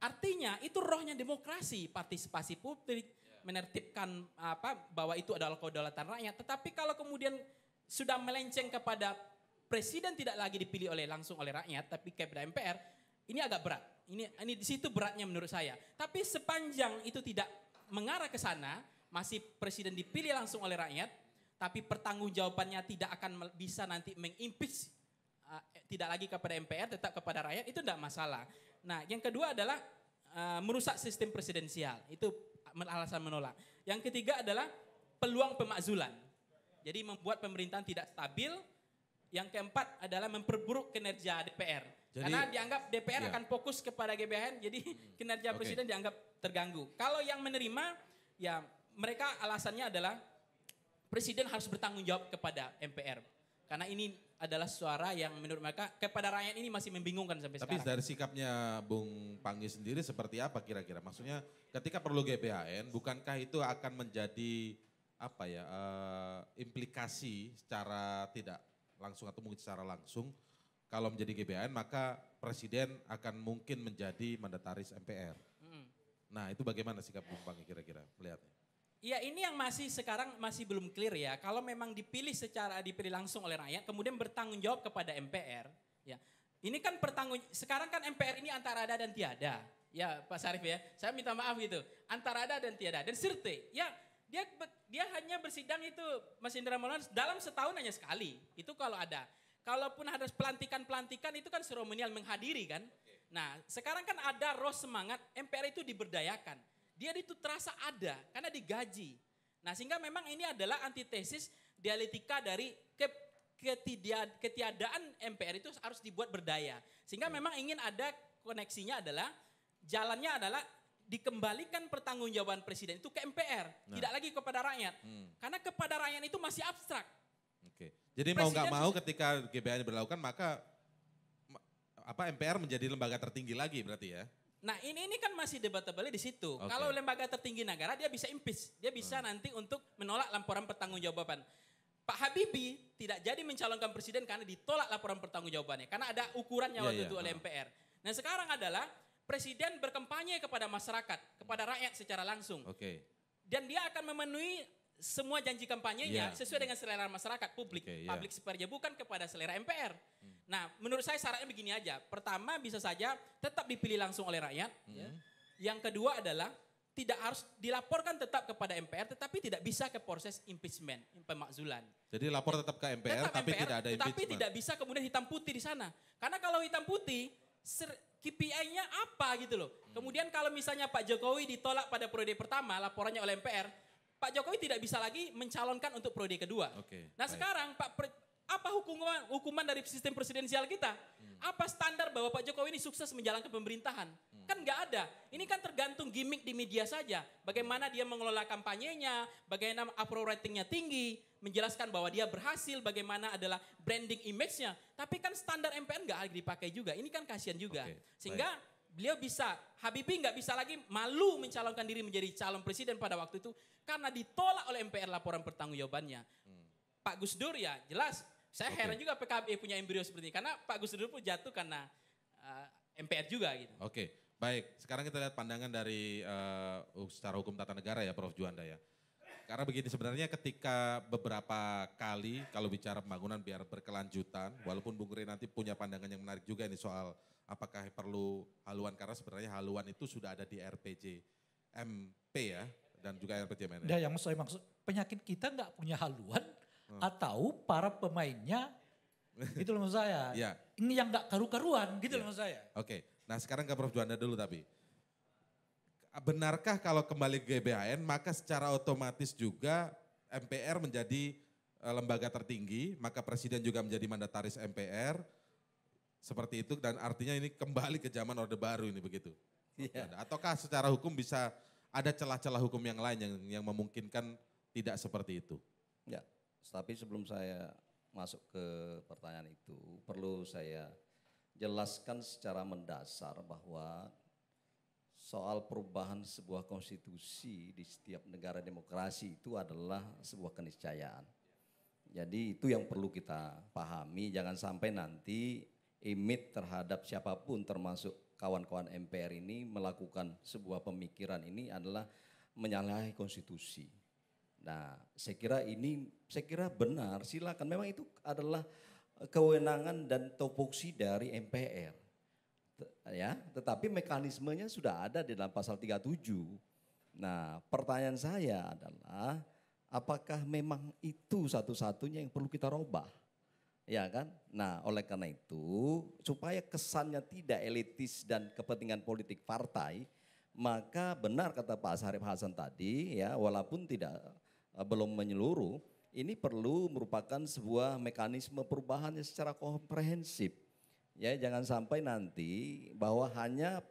Artinya itu rohnya demokrasi, partisipasi publik, ya. menertibkan apa bahwa itu adalah kedaulatan rakyat. Tetapi kalau kemudian sudah melenceng kepada presiden tidak lagi dipilih oleh langsung oleh rakyat tapi kepada MPR ini agak berat. Ini ini di situ beratnya menurut saya. Tapi sepanjang itu tidak mengarah ke sana, masih presiden dipilih langsung oleh rakyat, tapi pertanggungjawabannya tidak akan bisa nanti mengimpeach uh, tidak lagi kepada MPR tetap kepada rakyat itu tidak masalah. Nah, yang kedua adalah uh, merusak sistem presidensial. Itu uh, alasan menolak. Yang ketiga adalah peluang pemakzulan jadi membuat pemerintahan tidak stabil. Yang keempat adalah memperburuk kinerja DPR. Jadi, Karena dianggap DPR ya. akan fokus kepada GBHN, jadi hmm. kinerja okay. presiden dianggap terganggu. Kalau yang menerima, ya mereka alasannya adalah presiden harus bertanggung jawab kepada MPR. Karena ini adalah suara yang menurut mereka kepada rakyat ini masih membingungkan sampai Tapi sekarang. Tapi dari sikapnya Bung Panggi sendiri seperti apa kira-kira? Maksudnya ketika perlu GBHN, bukankah itu akan menjadi apa ya uh, implikasi secara tidak langsung atau mungkin secara langsung kalau menjadi GBN maka presiden akan mungkin menjadi mandataris MPR. Hmm. Nah itu bagaimana sikap Bung kira-kira melihatnya? Ya ini yang masih sekarang masih belum clear ya. Kalau memang dipilih secara dipilih langsung oleh rakyat, kemudian bertanggung jawab kepada MPR. Ya, ini kan pertanggung sekarang kan MPR ini antara ada dan tiada. Ya Pak Sarif ya, saya minta maaf gitu. Antara ada dan tiada dan serte Ya dia dia hanya bersidang itu Mas Indra Maulana dalam setahun hanya sekali. Itu kalau ada. Kalaupun ada pelantikan-pelantikan itu kan seremonial menghadiri kan. Nah, sekarang kan ada roh semangat MPR itu diberdayakan. Dia itu terasa ada karena digaji. Nah, sehingga memang ini adalah antitesis dialektika dari ke, ketiadaan MPR itu harus dibuat berdaya. Sehingga memang ingin ada koneksinya adalah jalannya adalah dikembalikan pertanggungjawaban presiden itu ke MPR, nah. tidak lagi kepada rakyat. Hmm. Karena kepada rakyat itu masih abstrak. Oke. Jadi presiden mau nggak mau ketika GBN diberlakukan maka apa MPR menjadi lembaga tertinggi lagi berarti ya? Nah ini ini kan masih debatable di situ. Okay. Kalau lembaga tertinggi negara dia bisa impis, dia bisa hmm. nanti untuk menolak laporan pertanggungjawaban. Pak Habibie tidak jadi mencalonkan presiden karena ditolak laporan pertanggungjawabannya karena ada ukurannya yeah, waktu yeah. itu oleh ah. MPR. Nah sekarang adalah presiden berkampanye kepada masyarakat, kepada rakyat secara langsung. Oke. Okay. Dan dia akan memenuhi semua janji kampanyenya yeah. sesuai dengan selera masyarakat publik, okay, yeah. publik seperti bukan kepada selera MPR. Hmm. Nah, menurut saya syaratnya begini aja. Pertama bisa saja tetap dipilih langsung oleh rakyat. Hmm. Yang kedua adalah tidak harus dilaporkan tetap kepada MPR tetapi tidak bisa ke proses impeachment, pemakzulan. Jadi lapor tetap ke MPR tetap tapi MPR, tidak ada tetapi impeachment. Tapi tidak bisa kemudian hitam putih di sana. Karena kalau hitam putih KPI-nya apa gitu loh. Hmm. Kemudian kalau misalnya Pak Jokowi ditolak pada periode pertama laporannya oleh MPR, Pak Jokowi tidak bisa lagi mencalonkan untuk periode kedua. Okay, nah baik. sekarang Pak apa hukuman hukuman dari sistem presidensial kita? Hmm. Apa standar bahwa Pak Jokowi ini sukses menjalankan pemerintahan? Hmm. Kan nggak ada. Ini kan tergantung gimmick di media saja. Bagaimana dia mengelola kampanyenya, bagaimana approval ratingnya tinggi, menjelaskan bahwa dia berhasil, bagaimana adalah branding image-nya. Tapi kan standar MPN nggak lagi dipakai juga. Ini kan kasihan juga. Okay. Sehingga Baik beliau bisa, Habibie nggak bisa lagi malu mencalonkan diri menjadi calon presiden pada waktu itu karena ditolak oleh MPR laporan pertanggungjawabannya. Hmm. Pak Gus Dur ya jelas saya okay. heran juga PKB punya embrio seperti ini karena Pak Gus Dur pun jatuh karena uh, eh, MPR juga gitu. Oke, okay. baik. Sekarang kita lihat pandangan dari uh, secara hukum tata negara ya Prof Juanda ya. Karena begini sebenarnya ketika beberapa kali kalau bicara pembangunan biar berkelanjutan, walaupun Bung Rey nanti punya pandangan yang menarik juga ini soal apakah perlu haluan karena sebenarnya haluan itu sudah ada di RPJ MP ya dan juga RPJ MN. Ya yang saya maksud penyakit kita nggak punya haluan hmm. atau para pemainnya gitu loh saya. Iya. <laughs> Ini yang gak karu-karuan gitu ya. loh saya. Oke, nah sekarang ke Prof. Juanda dulu tapi. Benarkah kalau kembali ke GBHN maka secara otomatis juga MPR menjadi eh, lembaga tertinggi, maka presiden juga menjadi mandataris MPR. Seperti itu dan artinya ini kembali ke zaman Orde Baru ini begitu. Ya. Ataukah secara hukum bisa ada celah-celah hukum yang lain yang yang memungkinkan tidak seperti itu? Ya. Tapi sebelum saya masuk ke pertanyaan itu, perlu saya jelaskan secara mendasar bahwa soal perubahan sebuah konstitusi di setiap negara demokrasi itu adalah sebuah keniscayaan. Jadi itu yang perlu kita pahami, jangan sampai nanti imit terhadap siapapun termasuk kawan-kawan MPR ini melakukan sebuah pemikiran ini adalah menyalahi konstitusi. Nah, saya kira ini saya kira benar, silakan. Memang itu adalah eh, kewenangan dan topoksi dari MPR. Ya, tetapi mekanismenya sudah ada di dalam pasal 37. Nah, pertanyaan saya adalah apakah memang itu satu-satunya yang perlu kita robah? Ya kan? Nah, oleh karena itu supaya kesannya tidak elitis dan kepentingan politik partai, maka benar kata Pak Sarif Hasan tadi ya, walaupun tidak Eh, belum menyeluruh, ini perlu merupakan sebuah mekanisme perubahan secara komprehensif. Ya, jangan sampai nanti bahwa hanya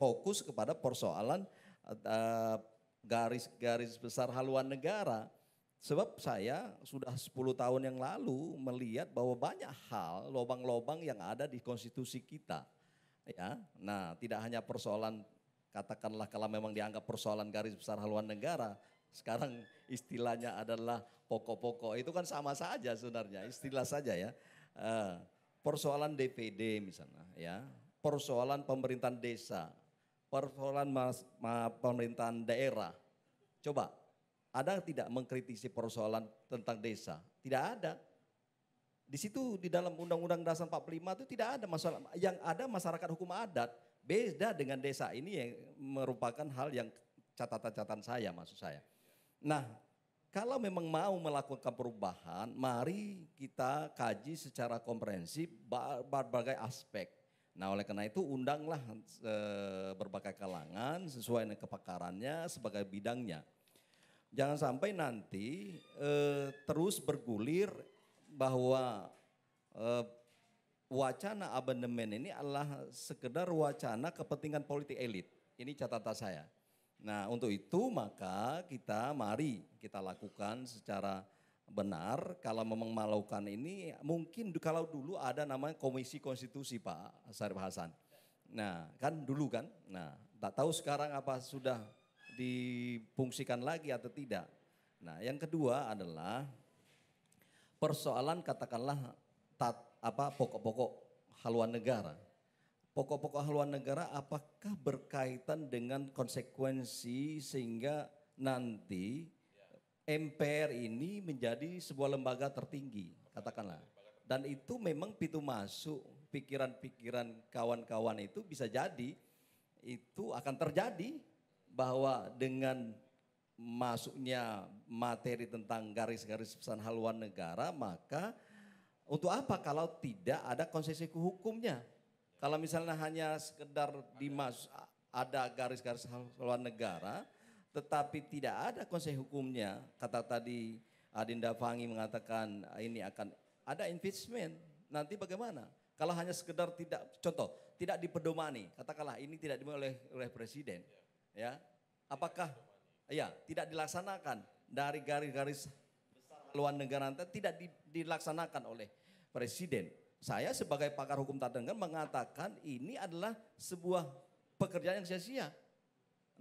fokus kepada persoalan eh, garis-garis uh, besar haluan negara. Sebab saya sudah 10 tahun yang lalu melihat bahwa banyak hal lobang-lobang yang ada di konstitusi kita. Ya, nah tidak hanya persoalan katakanlah kalau memang dianggap persoalan garis besar haluan negara, sekarang istilahnya adalah pokok-pokok. Itu kan sama saja sebenarnya, istilah saja ya. Eh, persoalan DPD misalnya ya, persoalan pemerintahan desa, persoalan mas, ma, pemerintahan daerah. Coba, ada tidak mengkritisi persoalan tentang desa? Tidak ada. Di situ di dalam Undang-Undang Dasar 45 itu tidak ada masalah. Yang ada masyarakat hukum adat. Beda dengan desa ini yang merupakan hal yang catatan-catatan saya maksud saya. Nah, kalau memang mau melakukan perubahan, mari kita kaji secara komprehensif berbagai aspek. Nah, oleh karena itu undanglah eh, berbagai kalangan sesuai dengan kepakarannya sebagai bidangnya. Jangan sampai nanti e, terus bergulir bahwa e, wacana abandonment ini adalah sekedar wacana kepentingan politik elit. Ini catatan saya. Nah, untuk itu maka kita mari kita lakukan secara benar kalau memang melakukan ini mungkin kalau dulu ada namanya Komisi Konstitusi Pak Sarif Hasan. Nah, kan dulu kan. Nah, tak tahu sekarang apa sudah difungsikan lagi atau tidak. Nah, yang kedua adalah persoalan katakanlah tat, apa pokok-pokok haluan negara pokok-pokok haluan negara apakah berkaitan dengan konsekuensi sehingga nanti MPR ini menjadi sebuah lembaga tertinggi, katakanlah. Dan itu memang pintu masuk pikiran-pikiran kawan-kawan itu bisa jadi itu akan terjadi bahwa dengan masuknya materi tentang garis-garis pesan haluan negara maka untuk apa kalau tidak ada konsesi hukumnya? Kalau misalnya hanya sekedar dimas ada garis-garis haluan negara, tetapi tidak ada konsep hukumnya. Kata tadi Adinda Fangi mengatakan ah, ini akan ada impeachment. Nanti bagaimana? Kalau hanya sekedar tidak, contoh, tidak dipedomani, katakanlah ini tidak dimulai oleh, oleh presiden, ya. ya, apakah, ya, tidak dilaksanakan dari garis-garis luar negara nanti tidak dilaksanakan oleh presiden. Saya sebagai pakar hukum tata negara mengatakan ini adalah sebuah pekerjaan yang sia-sia.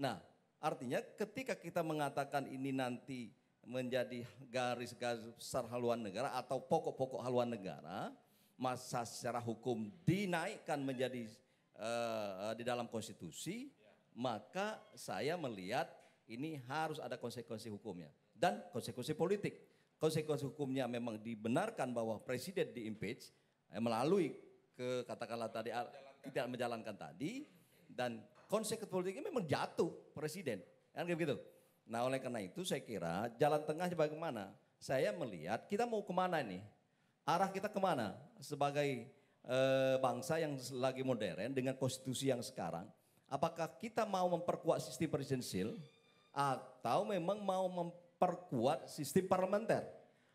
Nah, artinya ketika kita mengatakan ini nanti menjadi garis garis besar haluan negara atau pokok-pokok haluan negara, masa secara hukum dinaikkan menjadi uh, di dalam konstitusi, maka saya melihat ini harus ada konsekuensi hukumnya dan konsekuensi politik. Konsekuensi hukumnya memang dibenarkan bahwa presiden di impeach. Eh, melalui ke katakanlah tadi menjalankan. Ah, tidak menjalankan tadi dan konsekuensi politiknya memang jatuh presiden kan begitu. Nah oleh karena itu saya kira jalan tengah bagaimana? Saya melihat kita mau kemana ini, Arah kita kemana sebagai eh, bangsa yang lagi modern dengan konstitusi yang sekarang? Apakah kita mau memperkuat sistem presidensil atau memang mau memperkuat sistem parlementer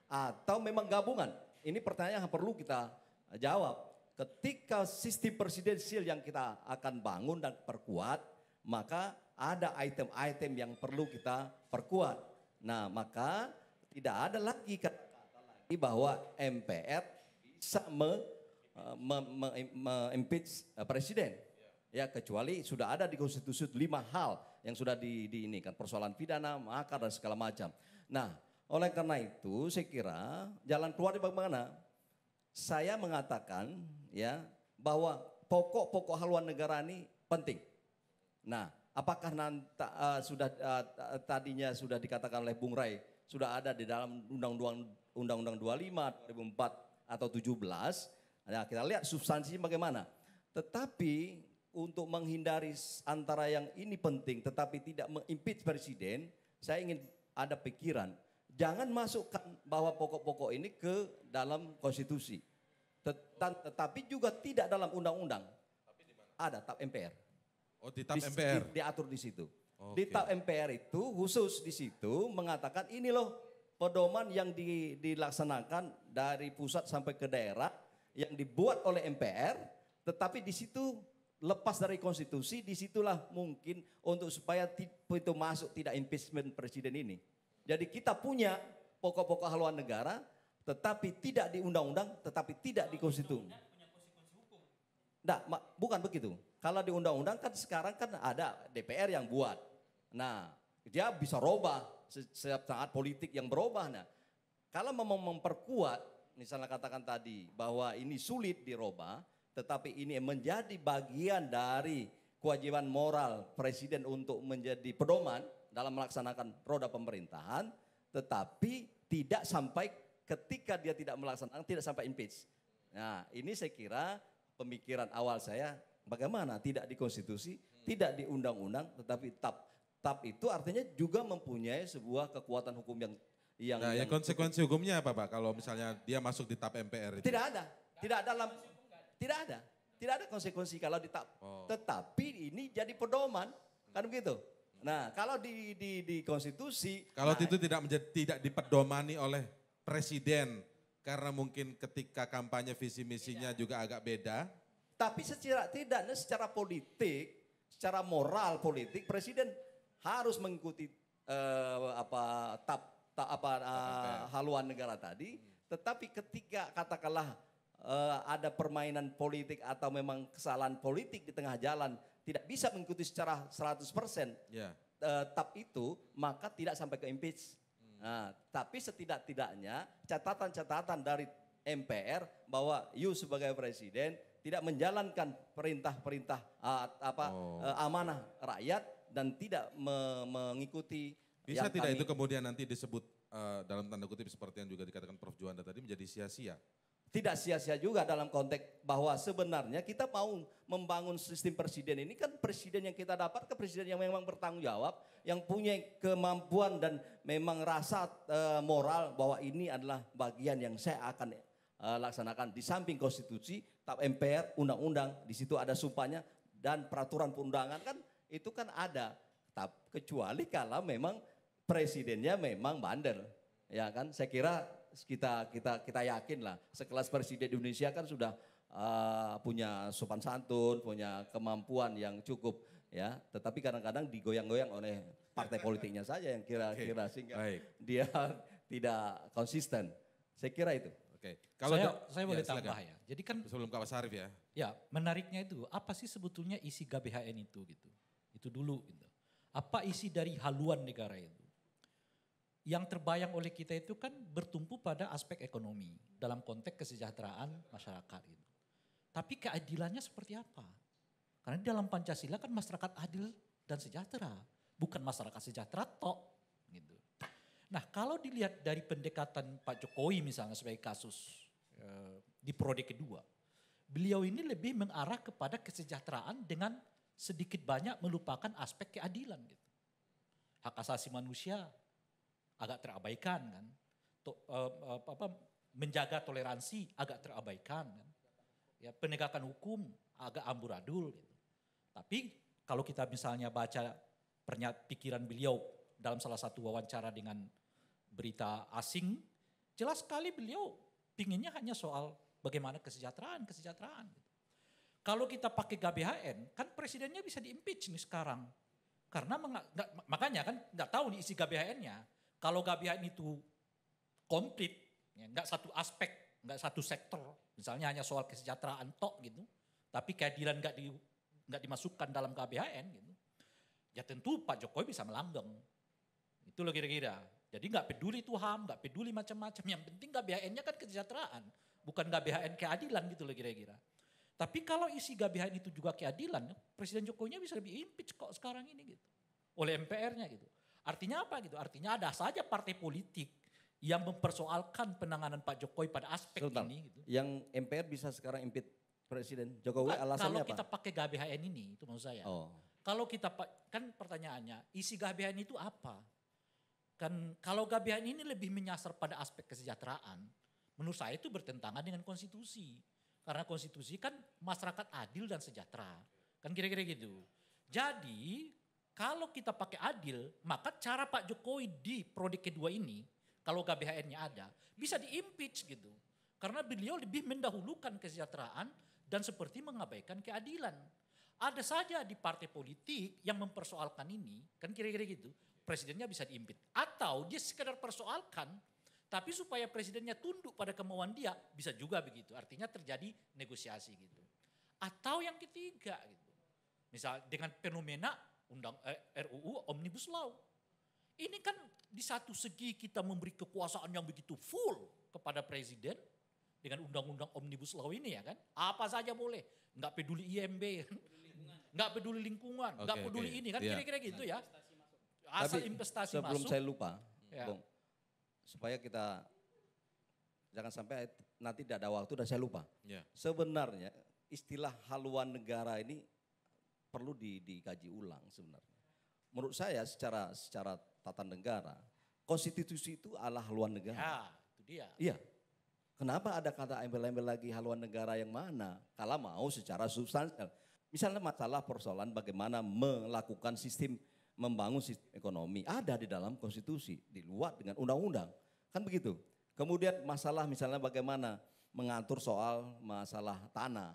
atau memang gabungan? Ini pertanyaan yang perlu kita jawab, ketika sistem presidensial yang kita akan bangun dan perkuat, maka ada item-item yang perlu kita perkuat. Nah, maka tidak ada lagi kata-kata lagi bahwa MPR bisa me, e, me, me, me impeach e, presiden. Ya, kecuali sudah ada di konstitusi lima hal yang sudah di, di ini kan persoalan pidana, makar dan segala macam. Nah, oleh karena itu saya kira jalan keluar bagaimana? saya mengatakan ya bahwa pokok-pokok haluan negara ini penting. Nah, apakah nanti uh, eh, sudah uh, tadinya sudah dikatakan oleh Bung Rai sudah ada di dalam undang-undang undang-undang 25 2004 atau 17. Nah, kita lihat substansinya bagaimana. Tetapi untuk menghindari antara yang ini penting tetapi tidak mengimpit presiden, saya ingin ada pikiran jangan masukkan bahwa pokok-pokok ini ke dalam konstitusi. Tet- tetapi juga tidak dalam undang-undang. Ada tap MPR. Oh, di tap di, MPR. Di, diatur di situ. Okay. Di tap MPR itu khusus di situ mengatakan ini loh pedoman yang di, dilaksanakan dari pusat sampai ke daerah yang dibuat oleh MPR tetapi di situ lepas dari konstitusi disitulah mungkin untuk supaya itu masuk tidak impeachment presiden ini. Jadi kita punya pokok-pokok haluan negara, tetapi tidak di undang-undang, tetapi tidak di konstitusi. Tidak, nah, bukan begitu. Kalau di undang-undang kan sekarang kan ada DPR yang buat. Nah, dia bisa robah setiap saat politik yang berubah. Nah, kalau mau memperkuat, misalnya katakan tadi bahwa ini sulit dirubah, tetapi ini menjadi bagian dari kewajiban moral presiden untuk menjadi pedoman, dalam melaksanakan roda pemerintahan, tetapi tidak sampai ketika dia tidak melaksanakan, tidak sampai impeach. Nah, ini saya kira pemikiran awal saya, bagaimana tidak di konstitusi, tidak di undang-undang, tetapi tap. Tap itu artinya juga mempunyai sebuah kekuatan hukum yang yang, nah, yang ya konsekuensi hukumnya apa Pak kalau misalnya dia masuk di tap MPR itu? Tidak ada. Tidak ada dalam tidak ada. Tidak ada konsekuensi kalau di Oh. Tetapi ini jadi pedoman. Kan begitu? Nah, kalau di di di konstitusi kalau nah, itu tidak menjadi tidak dipedomani oleh presiden karena mungkin ketika kampanye visi misinya iya. juga agak beda. Tapi secara tidak nah, secara politik, secara moral politik presiden harus mengikuti uh, apa tap, tap apa uh, haluan negara tadi. Tetapi ketika katakanlah uh, ada permainan politik atau memang kesalahan politik di tengah jalan tidak bisa mengikuti secara 100% yeah. uh, tap itu, maka tidak sampai ke impeach. Hmm. Nah, tapi setidak-tidaknya catatan-catatan dari MPR bahwa you sebagai presiden tidak menjalankan perintah-perintah uh, apa oh. uh, amanah rakyat dan tidak me mengikuti bisa tidak kami... itu kemudian nanti disebut uh, dalam tanda kutip seperti yang juga dikatakan Prof Juanda tadi menjadi sia-sia tidak sia-sia juga dalam konteks bahwa sebenarnya kita mau membangun sistem presiden ini kan presiden yang kita dapat ke presiden yang memang bertanggung jawab, yang punya kemampuan dan memang rasa e, moral bahwa ini adalah bagian yang saya akan e, laksanakan di samping konstitusi, tap MPR, undang-undang, di situ ada sumpahnya dan peraturan perundangan kan itu kan ada. Tapi kecuali kalau memang presidennya memang bandel. Ya kan? Saya kira kita kita kita yakin lah sekelas presiden Indonesia kan sudah uh, punya sopan santun, punya kemampuan yang cukup ya. Tetapi kadang-kadang digoyang-goyang oleh partai <laughs> politiknya saja yang kira-kira okay. sehingga Baik. dia <laughs> tidak konsisten. Saya kira itu. Oke. Okay. Kalau saya, saya boleh ya, tambah ya. Jadi kan sebelum Kak Sarif ya. Ya, menariknya itu apa sih sebetulnya isi GBHN itu gitu. Itu dulu gitu. Apa isi dari haluan negara itu? yang terbayang oleh kita itu kan bertumpu pada aspek ekonomi dalam konteks kesejahteraan masyarakat itu. Tapi keadilannya seperti apa? Karena di dalam Pancasila kan masyarakat adil dan sejahtera, bukan masyarakat sejahtera tok gitu. Nah, kalau dilihat dari pendekatan Pak Jokowi misalnya sebagai kasus eh, di periode kedua, beliau ini lebih mengarah kepada kesejahteraan dengan sedikit banyak melupakan aspek keadilan gitu. Hak asasi manusia agak terabaikan kan. To, uh, apa, menjaga toleransi agak terabaikan kan. Ya, penegakan hukum agak amburadul gitu. Tapi kalau kita misalnya baca pernyat pikiran beliau dalam salah satu wawancara dengan berita asing, jelas sekali beliau pinginnya hanya soal bagaimana kesejahteraan, kesejahteraan. Gitu. Kalau kita pakai GBHN, kan presidennya bisa diimpeach nih sekarang. Karena makanya kan nggak tahu nih isi GBHN-nya. Kalau KBHN itu komplit, ya, nggak satu aspek, nggak satu sektor, misalnya hanya soal kesejahteraan tok gitu, tapi keadilan nggak di enggak dimasukkan dalam KBHN gitu, ya tentu Pak Jokowi bisa melanggeng. Itu loh kira-kira. Jadi nggak peduli itu HAM, nggak peduli macam-macam. Yang penting KBHN-nya kan kesejahteraan, bukan KBHN keadilan gitu loh kira-kira. Tapi kalau isi KBHN itu juga keadilan, Presiden jokowi bisa lebih impeach kok sekarang ini gitu. Oleh MPR-nya gitu. Artinya apa gitu? Artinya ada saja partai politik yang mempersoalkan penanganan Pak Jokowi pada aspek ini. Gitu. Yang MPR bisa sekarang impit Presiden Jokowi Bukan, alasannya kalau apa? Kalau kita pakai GBHN ini, itu maksud saya. Oh. Kalau kita, kan pertanyaannya, isi GBHN itu apa? Kan kalau GBHN ini lebih menyasar pada aspek kesejahteraan, menurut saya itu bertentangan dengan konstitusi. Karena konstitusi kan masyarakat adil dan sejahtera. Kan kira-kira gitu. Jadi kalau kita pakai adil, maka cara Pak Jokowi di prodi kedua ini, kalau KBHN-nya ada, bisa diimpeach gitu. Karena beliau lebih mendahulukan kesejahteraan dan seperti mengabaikan keadilan. Ada saja di partai politik yang mempersoalkan ini, kan kira-kira gitu, presidennya bisa diimpit. Atau dia sekedar persoalkan, tapi supaya presidennya tunduk pada kemauan dia, bisa juga begitu. Artinya terjadi negosiasi gitu. Atau yang ketiga gitu. Misal dengan fenomena undang eh, RUU Omnibus Law. Ini kan di satu segi kita memberi kekuasaan yang begitu full kepada presiden dengan undang-undang Omnibus Law ini ya kan. Apa saja boleh, nggak peduli IMB, kan? nggak peduli lingkungan, nggak okay, peduli okay. ini kan iya. kira-kira yeah. gitu ya. Asal Tapi investasi sebelum masuk. saya lupa, ya. Bung, supaya kita jangan sampai nanti tidak ada waktu dan saya lupa. Ya. Sebenarnya istilah haluan negara ini perlu di, dikaji ulang sebenarnya. Menurut saya secara secara tata negara, konstitusi itu adalah haluan negara. Ya, itu dia. Iya. Kenapa ada kata embel-embel lagi haluan negara yang mana? Kalau mau secara substansial. Misalnya masalah persoalan bagaimana melakukan sistem membangun sistem ekonomi ada di dalam konstitusi, luar dengan undang-undang. Kan begitu. Kemudian masalah misalnya bagaimana mengatur soal masalah tanah,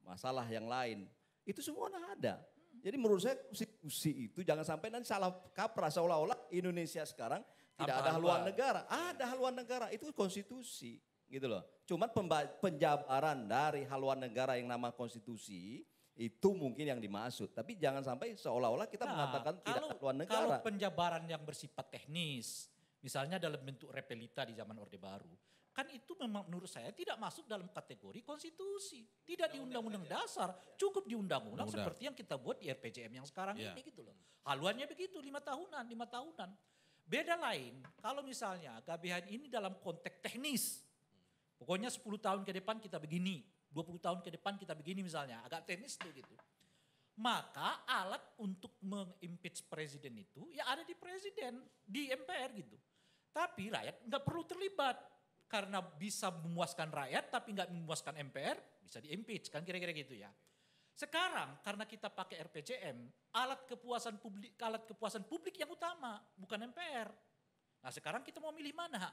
masalah yang lain. Itu semua ada. Jadi menurut saya konstitusi itu jangan sampai nanti salah kaprah seolah-olah Indonesia sekarang tidak Apa ada haluan negara. Ada haluan negara itu konstitusi gitu loh. Cuman penjabaran dari haluan negara yang nama konstitusi itu mungkin yang dimaksud. Tapi jangan sampai seolah-olah kita nah, mengatakan kalau, tidak haluan negara. Kalau penjabaran yang bersifat teknis, misalnya dalam bentuk repelita di zaman Orde Baru, kan itu memang menurut saya tidak masuk dalam kategori konstitusi. Tidak di undang-undang dasar, cukup di undang-undang seperti yang kita buat di RPJM yang sekarang ya. ini gitu loh. Haluannya begitu, lima tahunan, lima tahunan. Beda lain kalau misalnya KBHN ini dalam konteks teknis. Pokoknya 10 tahun ke depan kita begini, 20 tahun ke depan kita begini misalnya, agak teknis tuh gitu. Maka alat untuk mengimpeach presiden itu ya ada di presiden, di MPR gitu. Tapi rakyat nggak perlu terlibat karena bisa memuaskan rakyat tapi nggak memuaskan MPR, bisa di impeach kan kira-kira gitu ya. Sekarang karena kita pakai RPJM, alat kepuasan publik alat kepuasan publik yang utama bukan MPR. Nah, sekarang kita mau milih mana?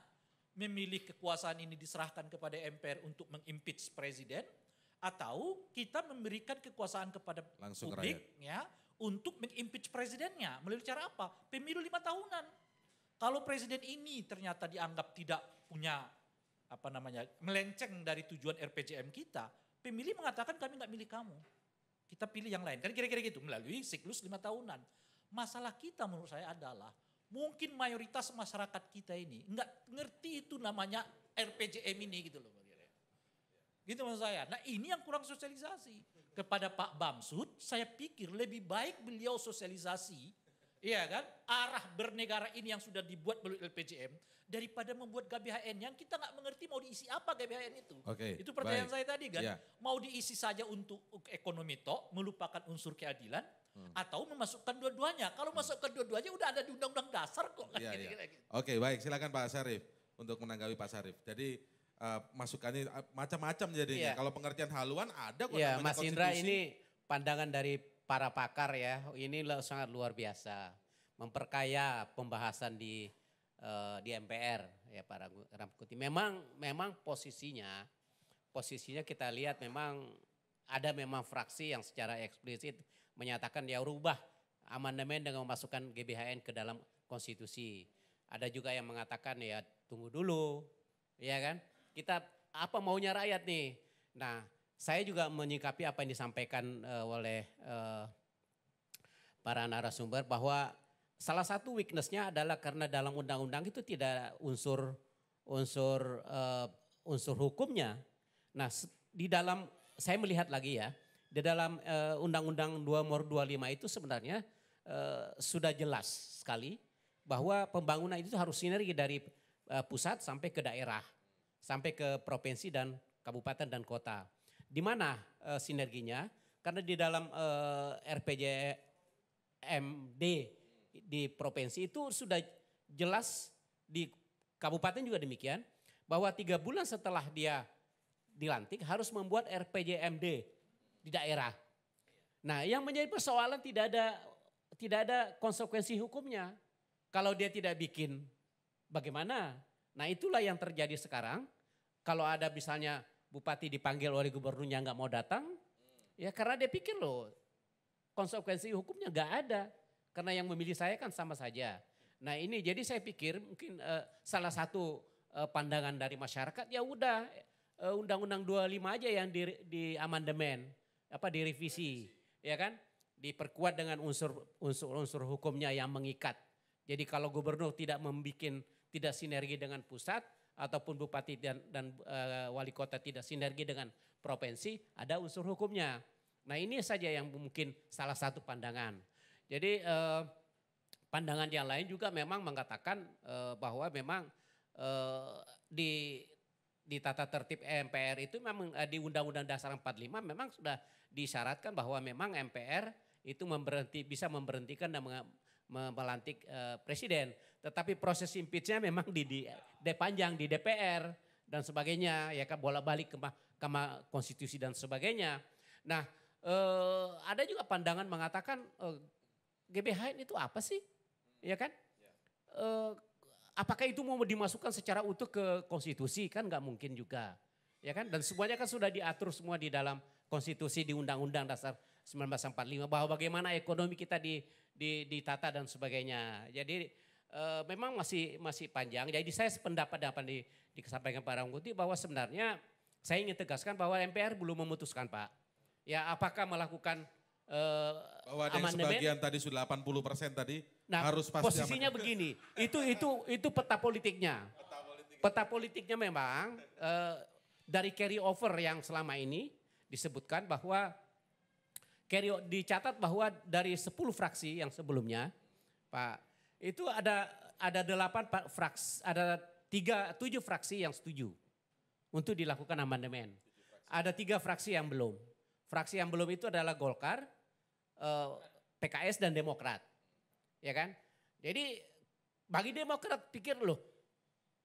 Memilih kekuasaan ini diserahkan kepada MPR untuk mengimpeach presiden atau kita memberikan kekuasaan kepada Langsung publik rakyat. ya untuk mengimpeach presidennya melalui cara apa? Pemilu lima tahunan. Kalau presiden ini ternyata dianggap tidak punya apa namanya melenceng dari tujuan RPJM kita, pemilih mengatakan kami nggak milih kamu. Kita pilih yang lain. Kan kira-kira gitu melalui siklus lima tahunan. Masalah kita menurut saya adalah mungkin mayoritas masyarakat kita ini nggak ngerti itu namanya RPJM ini gitu loh. Gitu maksud saya. Nah ini yang kurang sosialisasi. Kepada Pak Bamsud, saya pikir lebih baik beliau sosialisasi Iya kan? Arah bernegara ini yang sudah dibuat melalui LPJM daripada membuat GBHN yang kita nggak mengerti mau diisi apa GBHN itu. Okay, itu pertanyaan baik. saya tadi kan. Yeah. Mau diisi saja untuk ekonomi tok, melupakan unsur keadilan hmm. atau memasukkan dua-duanya. Kalau hmm. masukkan dua-duanya udah ada di undang-undang dasar kok. Kan, yeah, yeah. Oke, okay, baik silakan Pak Sarif untuk menanggapi Pak Sarif. Jadi uh, masukannya eh, macam-macam jadinya. Yeah. Kalau pengertian haluan ada kok yeah, Mas Indra ini pandangan dari para pakar ya. Ini sangat luar biasa memperkaya pembahasan di eh, di MPR ya para Ramkuti. Memang memang posisinya posisinya kita lihat memang ada memang fraksi yang secara eksplisit menyatakan dia rubah amandemen dengan memasukkan GBHN ke dalam konstitusi. Ada juga yang mengatakan ya tunggu dulu, ya kan? Kita apa maunya rakyat nih? Nah, saya juga menyikapi apa yang disampaikan uh, oleh uh, para narasumber bahwa salah satu weaknessnya adalah karena dalam undang-undang itu tidak unsur unsur uh, unsur hukumnya. Nah di dalam saya melihat lagi ya di dalam undang undang-undang 2 puluh 25 itu sebenarnya uh, sudah jelas sekali bahwa pembangunan itu harus sinergi dari uh, pusat sampai ke daerah, sampai ke provinsi dan kabupaten dan kota. Di mana uh, sinerginya? Karena di dalam uh, eh, RPJMD di provinsi itu sudah jelas di kabupaten juga demikian bahwa tiga bulan setelah dia dilantik harus membuat RPJMD di daerah. Nah, yang menjadi persoalan tidak ada tidak ada konsekuensi hukumnya kalau dia tidak bikin. Bagaimana? Nah, itulah yang terjadi sekarang. Kalau ada misalnya bupati dipanggil oleh gubernurnya nggak mau datang, ya karena dia pikir loh konsekuensi hukumnya nggak ada. Karena yang memilih saya kan sama saja. Nah ini jadi saya pikir mungkin uh, salah satu uh, pandangan dari masyarakat ya udah uh, undang-undang 25 aja yang di, di amandemen apa direvisi ya kan diperkuat dengan unsur unsur-unsur hukumnya yang mengikat. Jadi kalau gubernur tidak membuat tidak sinergi dengan pusat, ataupun bupati dan, dan e, wali kota tidak sinergi dengan provinsi, ada unsur hukumnya. Nah ini saja yang mungkin salah satu pandangan. Jadi e, pandangan yang lain juga memang mengatakan e, bahwa memang e, di di tata tertib MPR itu memang di Undang-Undang Dasar 45 memang sudah disyaratkan bahwa memang MPR itu memberhenti bisa memberhentikan dan melantik presiden. Tetapi proses impeachnya memang di, di, di panjang di DPR dan sebagainya ya kan bola balik ke Mahkamah Konstitusi dan sebagainya. Nah eh, ada juga pandangan mengatakan eh, GBHN itu apa sih? Ya kan? Eh, apakah itu mau dimasukkan secara utuh ke konstitusi kan nggak mungkin juga. Ya kan? Dan semuanya kan sudah diatur semua di dalam konstitusi di Undang-Undang Dasar 1945 bahwa bagaimana ekonomi kita di, di ditata dan sebagainya. Jadi uh, memang masih masih panjang. Jadi saya sependapat dapat di disampaikan Pak Rangkuti bahwa sebenarnya saya ingin tegaskan bahwa MPR belum memutuskan Pak. Ya apakah melakukan uh, bahwa ada amandemen. sebagian tadi sudah 80 persen tadi nah, harus pasti posisinya amandemen. begini. Itu itu itu peta politiknya. Peta, politiknya memang uh, dari carry over yang selama ini disebutkan bahwa carry dicatat bahwa dari 10 fraksi yang sebelumnya Pak itu ada ada delapan fraksi, ada tiga tujuh fraksi yang setuju untuk dilakukan amandemen. Ada tiga fraksi yang belum. Fraksi yang belum itu adalah Golkar, eh, PKS dan Demokrat, ya kan? Jadi bagi Demokrat pikir loh,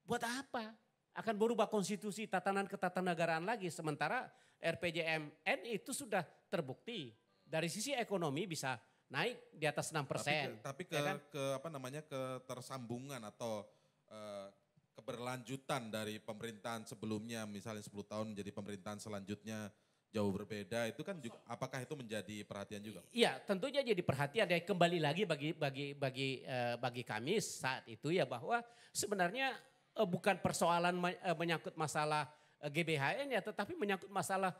buat apa? Akan berubah konstitusi tatanan ketatanegaraan lagi sementara RPJMN itu sudah terbukti dari sisi ekonomi bisa naik di atas 6 persen. Tapi, tapi ya ke, ya kan? ke apa namanya ketersambungan atau uh, keberlanjutan dari pemerintahan sebelumnya misalnya 10 tahun menjadi pemerintahan selanjutnya jauh berbeda itu kan juga, apakah itu menjadi perhatian juga? Iya, tentunya jadi perhatian dan ya kembali lagi bagi bagi bagi eh, bagi kami saat itu ya bahwa sebenarnya eh, bukan persoalan eh, menyangkut masalah eh, GBHN ya tetapi menyangkut masalah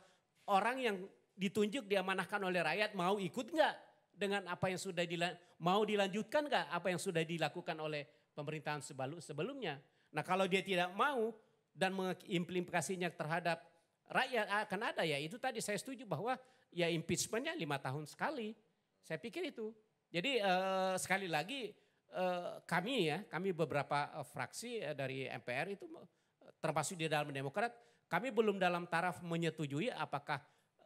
orang yang ditunjuk diamanahkan oleh rakyat mau ikut enggak dengan apa yang sudah dilan mau dilanjutkan gak apa yang sudah dilakukan oleh pemerintahan sebelumnya. Nah kalau dia tidak mau dan mengimplikasinya terhadap rakyat ah, akan ada ya itu tadi saya setuju bahwa ya impeachmentnya lima tahun sekali. Saya pikir itu. Jadi eh, sekali lagi eh, kami ya kami beberapa eh, fraksi eh, dari MPR itu eh, termasuk di dalam Demokrat kami belum dalam taraf menyetujui apakah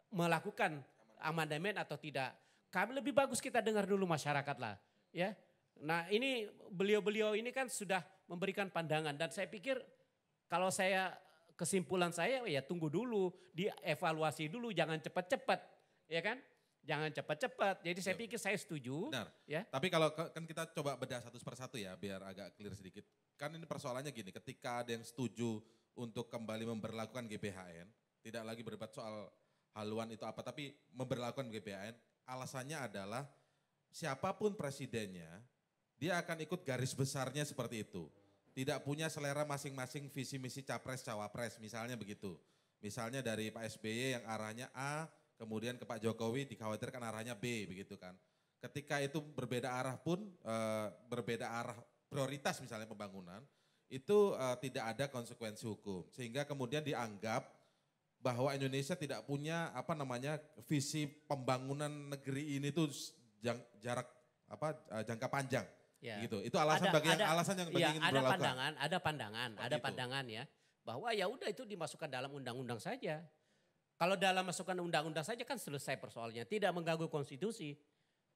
melakukan amandemen atau tidak kami lebih bagus kita dengar dulu masyarakat lah, ya. Nah, ini beliau-beliau ini kan sudah memberikan pandangan dan saya pikir kalau saya kesimpulan saya ya tunggu dulu, dievaluasi dulu, jangan cepat-cepat, ya kan? Jangan cepat-cepat. Jadi saya iya. pikir saya setuju. Benar. Ya. Tapi kalau kan kita coba bedah satu per satu ya, biar agak clear sedikit. Kan ini persoalannya gini, ketika ada yang setuju untuk kembali memperlakukan GBHN, tidak lagi berdebat soal haluan itu apa, tapi memperlakukan GBHN, alasannya adalah siapapun presidennya, dia akan ikut garis besarnya seperti itu. Tidak punya selera masing-masing visi misi capres cawapres misalnya begitu. Misalnya dari Pak SBY yang arahnya A, kemudian ke Pak Jokowi dikhawatirkan arahnya B begitu kan. Ketika itu berbeda arah pun e, berbeda arah prioritas misalnya pembangunan, itu e, tidak ada konsekuensi hukum. Sehingga kemudian dianggap bahwa Indonesia tidak punya apa namanya visi pembangunan negeri ini tuh jang, jarak apa eh, jangka panjang ya. gitu itu alasan ada, bagi ada, alasan yang ya, bagi ya, ada berlakukan. pandangan ada pandangan oh, ada gitu. pandangan ya bahwa ya udah itu dimasukkan dalam undang-undang saja kalau dalam masukan undang-undang saja kan selesai persoalannya tidak mengganggu konstitusi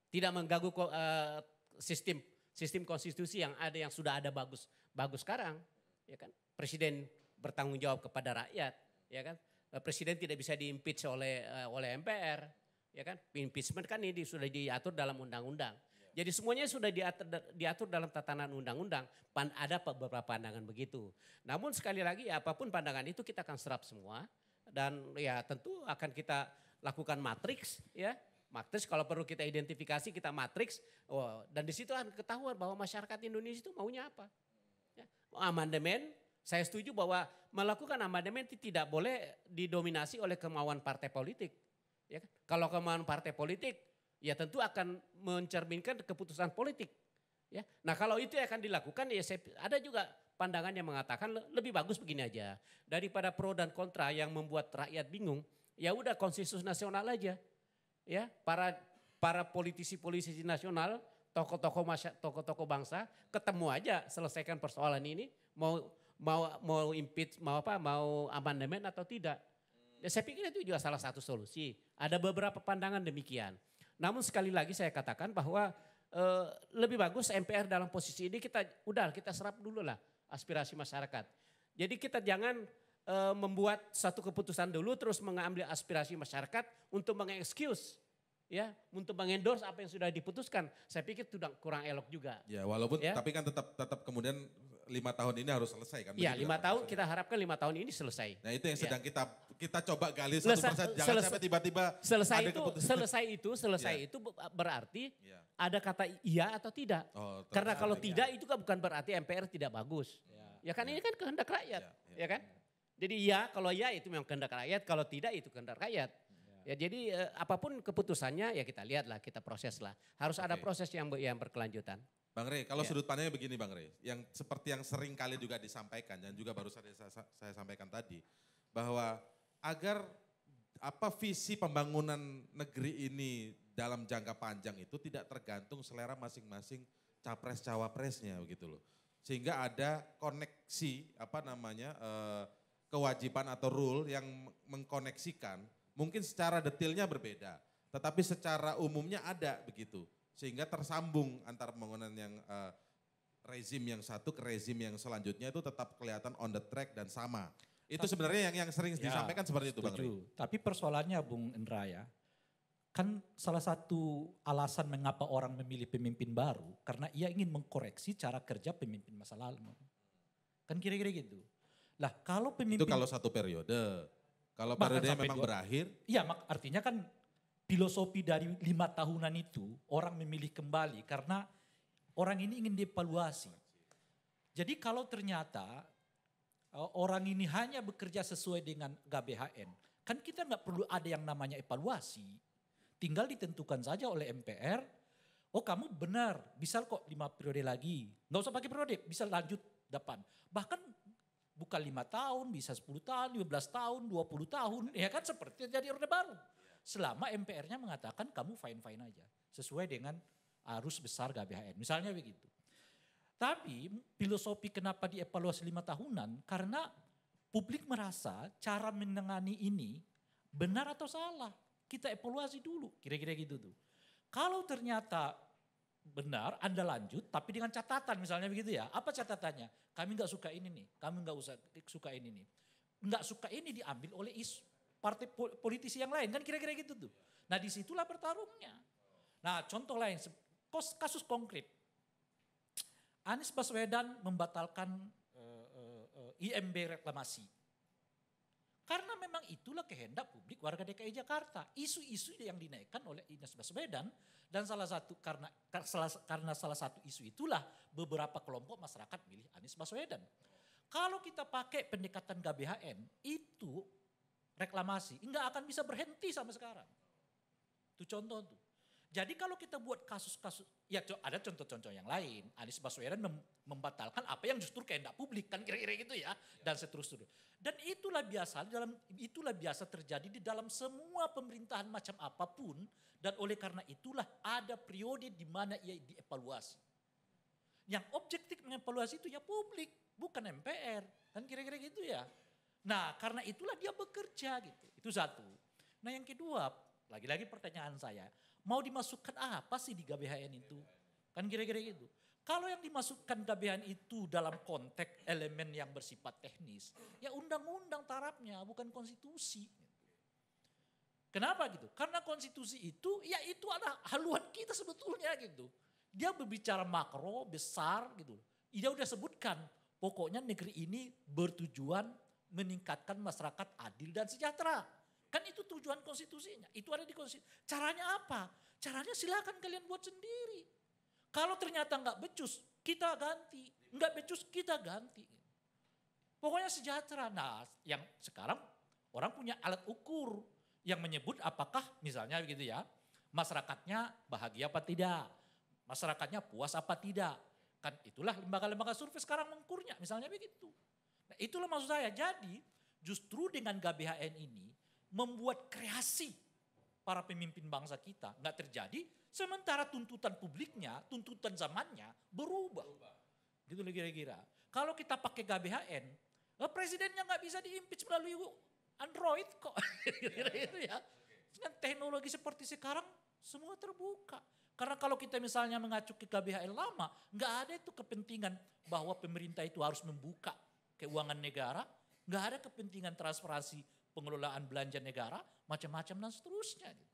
tidak mengganggu uh, sistem sistem konstitusi yang ada yang sudah ada bagus bagus sekarang ya kan presiden bertanggung jawab kepada rakyat ya kan Eh, presiden tidak bisa diimpeach oleh eh, oleh MPR, ya kan? Impeachment kan ini sudah diatur dalam undang-undang. Ya. Jadi semuanya sudah diatur, diatur dalam tatanan undang-undang. Pan, ada beberapa pandangan begitu. Namun sekali lagi ya apapun pandangan itu kita akan serap semua dan ya tentu akan kita lakukan matriks ya matriks kalau perlu kita identifikasi kita matriks oh, dan di situ akan ketahuan bahwa masyarakat Indonesia itu maunya apa ya, amandemen saya setuju bahwa melakukan amandemen tidak boleh didominasi oleh kemauan partai politik. Ya kan? Kalau kemauan partai politik, ya tentu akan mencerminkan keputusan politik. Ya. Nah kalau itu akan dilakukan, ya saya, ada juga pandangan yang mengatakan lebih bagus begini aja daripada pro dan kontra yang membuat rakyat bingung. Ya udah konsensus nasional aja. Ya para para politisi-politisi nasional, tokoh-tokoh tokoh-tokoh bangsa ketemu aja selesaikan persoalan ini mau mau mau impeach mau apa mau amandemen atau tidak. Ya, saya pikir itu juga salah satu solusi. Ada beberapa pandangan demikian. Namun sekali lagi saya katakan bahwa eh, lebih bagus MPR dalam posisi ini kita udah kita serap dulu lah aspirasi masyarakat. Jadi kita jangan eh, membuat satu keputusan dulu terus mengambil aspirasi masyarakat untuk mengekskuse ya untuk mengendorse apa yang sudah diputuskan. Saya pikir itu kurang elok juga. Ya, walaupun ya. tapi kan tetap tetap kemudian lima tahun ini harus selesai kan? Iya lima kan? tahun maksudnya. kita harapkan lima tahun ini selesai. Nah itu yang ya. sedang ya. kita kita coba gali satu persatu jangan selesai, sampai tiba-tiba selesai ada itu keputusan. selesai itu selesai ya. itu berarti ya. ada kata iya atau tidak. Oh, Karena kalau ya. tidak itu kan bukan berarti MPR tidak bagus. Ya, ya kan ya. ini kan kehendak rakyat, ya, ya. ya kan? Jadi iya kalau iya itu memang kehendak rakyat, kalau tidak itu kehendak rakyat. Ya, ya jadi eh, apapun keputusannya ya kita lihatlah, kita proseslah. Harus okay. ada proses yang yang berkelanjutan. Bang Rey, kalau yeah. sudut pandangnya begini Bang Rey, yang seperti yang sering kali juga disampaikan dan juga baru saya, saya sampaikan tadi, bahwa agar apa visi pembangunan negeri ini dalam jangka panjang itu tidak tergantung selera masing-masing capres cawapresnya begitu loh. Sehingga ada koneksi apa namanya eh, kewajiban atau rule yang mengkoneksikan, mungkin secara detailnya berbeda, tetapi secara umumnya ada begitu sehingga tersambung antar pembangunan yang uh, rezim yang satu ke rezim yang selanjutnya itu tetap kelihatan on the track dan sama. Itu sebenarnya yang yang sering ya, disampaikan seperti itu setuju. Bang Tapi persoalannya Bung Indra ya, kan salah satu alasan mengapa orang memilih pemimpin baru karena ia ingin mengkoreksi cara kerja pemimpin masa lalu. Kan kira-kira gitu. Lah kalau pemimpin... Itu kalau satu periode. Kalau periode memang dua, berakhir. Iya artinya kan filosofi dari lima tahunan itu orang memilih kembali karena orang ini ingin dievaluasi. Jadi kalau ternyata eh, orang ini hanya bekerja sesuai dengan GBHN, kan kita nggak perlu ada yang namanya evaluasi. Tinggal ditentukan saja oleh MPR, oh kamu benar, bisa kok lima periode lagi. Nggak usah pakai periode, bisa lanjut depan. Bahkan bukan lima tahun, bisa sepuluh tahun, belas tahun, dua puluh tahun, ya kan seperti jadi Orde Baru selama MPR-nya mengatakan kamu fine-fine aja. Sesuai dengan arus besar GBHN. Misalnya begitu. Tapi filosofi kenapa dievaluasi lima tahunan karena publik merasa cara menangani ini benar atau salah. Kita evaluasi dulu, kira-kira gitu tuh. Kalau ternyata benar Anda lanjut tapi dengan catatan misalnya begitu ya. Apa catatannya? Kami nggak suka ini nih, kami nggak usah suka ini nih. Nggak suka ini diambil oleh isu partai politisi yang lain kan kira-kira gitu tuh. Nah disitulah bertarungnya. Nah contoh lain kasus konkret. Anies Baswedan membatalkan uh, eh, uh, eh, eh, IMB reklamasi. Karena memang itulah kehendak publik warga DKI Jakarta. Isu-isu yang dinaikkan oleh Anies Baswedan dan salah satu karena salah, karena salah satu isu itulah beberapa kelompok masyarakat milih Anies Baswedan. Kalau kita pakai pendekatan GBHN itu reklamasi, enggak akan bisa berhenti sampai sekarang. Itu contoh tuh. Jadi kalau kita buat kasus-kasus, ya ada contoh-contoh yang lain. Anies Baswedan mem membatalkan apa yang justru kayak kehendak publik kan kira-kira gitu ya, ya. dan seterusnya. Dan itulah biasa dalam itulah biasa terjadi di dalam semua pemerintahan macam apapun dan oleh karena itulah ada periode di mana ia dievaluasi. Yang objektif mengevaluasi itu ya publik, bukan MPR. Kan kira-kira gitu ya. Nah karena itulah dia bekerja gitu. Itu satu. Nah yang kedua, lagi-lagi pertanyaan saya, mau dimasukkan apa sih di GBHN itu? Kan kira-kira gitu. Kalau yang dimasukkan GBHN itu dalam konteks elemen yang bersifat teknis, ya undang-undang tarafnya bukan konstitusi. Kenapa gitu? Karena konstitusi itu ya itu adalah haluan kita sebetulnya gitu. Dia berbicara makro, besar gitu. Dia udah sebutkan pokoknya negeri ini bertujuan meningkatkan masyarakat adil dan sejahtera. Kan itu tujuan konstitusinya. Itu ada di konstitusi. Caranya apa? Caranya silakan kalian buat sendiri. Kalau ternyata nggak becus, kita ganti. Nggak becus, kita ganti. Pokoknya sejahtera. Nah, yang sekarang orang punya alat ukur yang menyebut apakah misalnya begitu ya, masyarakatnya bahagia apa tidak, masyarakatnya puas apa tidak. Kan itulah lembaga-lembaga survei sekarang mengukurnya, misalnya begitu. Nah, itulah maksud saya. Jadi justru dengan GBHN ini membuat kreasi para pemimpin bangsa kita nggak terjadi sementara tuntutan publiknya, tuntutan zamannya berubah. Gitu loh kira-kira. Kalau kita pakai GBHN, eh, presidennya nggak bisa diimpeach melalui Android kok. Kira-kira ya, itu ya. Dengan teknologi seperti sekarang semua terbuka. Karena kalau kita misalnya mengacu ke KBHL lama, nggak ada itu kepentingan bahwa pemerintah itu harus membuka keuangan negara, nggak ada kepentingan transparansi pengelolaan belanja negara, macam-macam dan seterusnya. Gitu.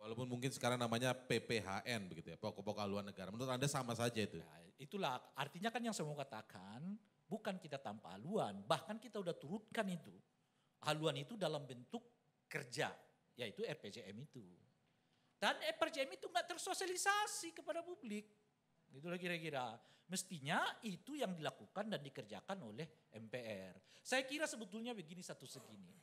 Walaupun mungkin sekarang namanya PPHN begitu ya, pokok-pokok haluan negara. Menurut Anda sama saja itu? Nah, itulah artinya kan yang saya mau katakan, bukan kita tanpa haluan, bahkan kita udah turutkan itu. Haluan itu dalam bentuk kerja, yaitu RPJM itu. Dan RPJM itu nggak tersosialisasi kepada publik. Itulah kira-kira. Mestinya itu yang dilakukan dan dikerjakan oleh MPR. Saya kira sebetulnya begini satu segini.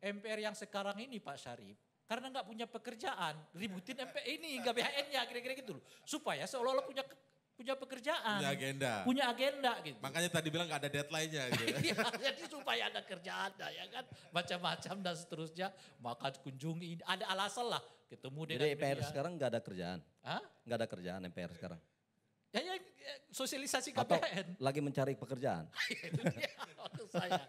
MPR yang sekarang ini Pak Syarif, karena nggak punya pekerjaan, ributin MPR ini, nggak BHN-nya, kira-kira gitu loh. Supaya seolah-olah punya punya pekerjaan. Punya agenda. Punya agenda gitu. Makanya tadi bilang gak ada deadline-nya gitu. <laughs> Iya, jadi supaya ada kerjaan ada nah, ya kan. Macam-macam dan seterusnya. Maka kunjungi. Ada alasan lah ketemu dengan Jadi MPR sekarang gak ada kerjaan? Hah? ada kerjaan MPR sekarang? Eh, sosialisasi KPN. Atau lagi mencari pekerjaan. <laughs> Iya,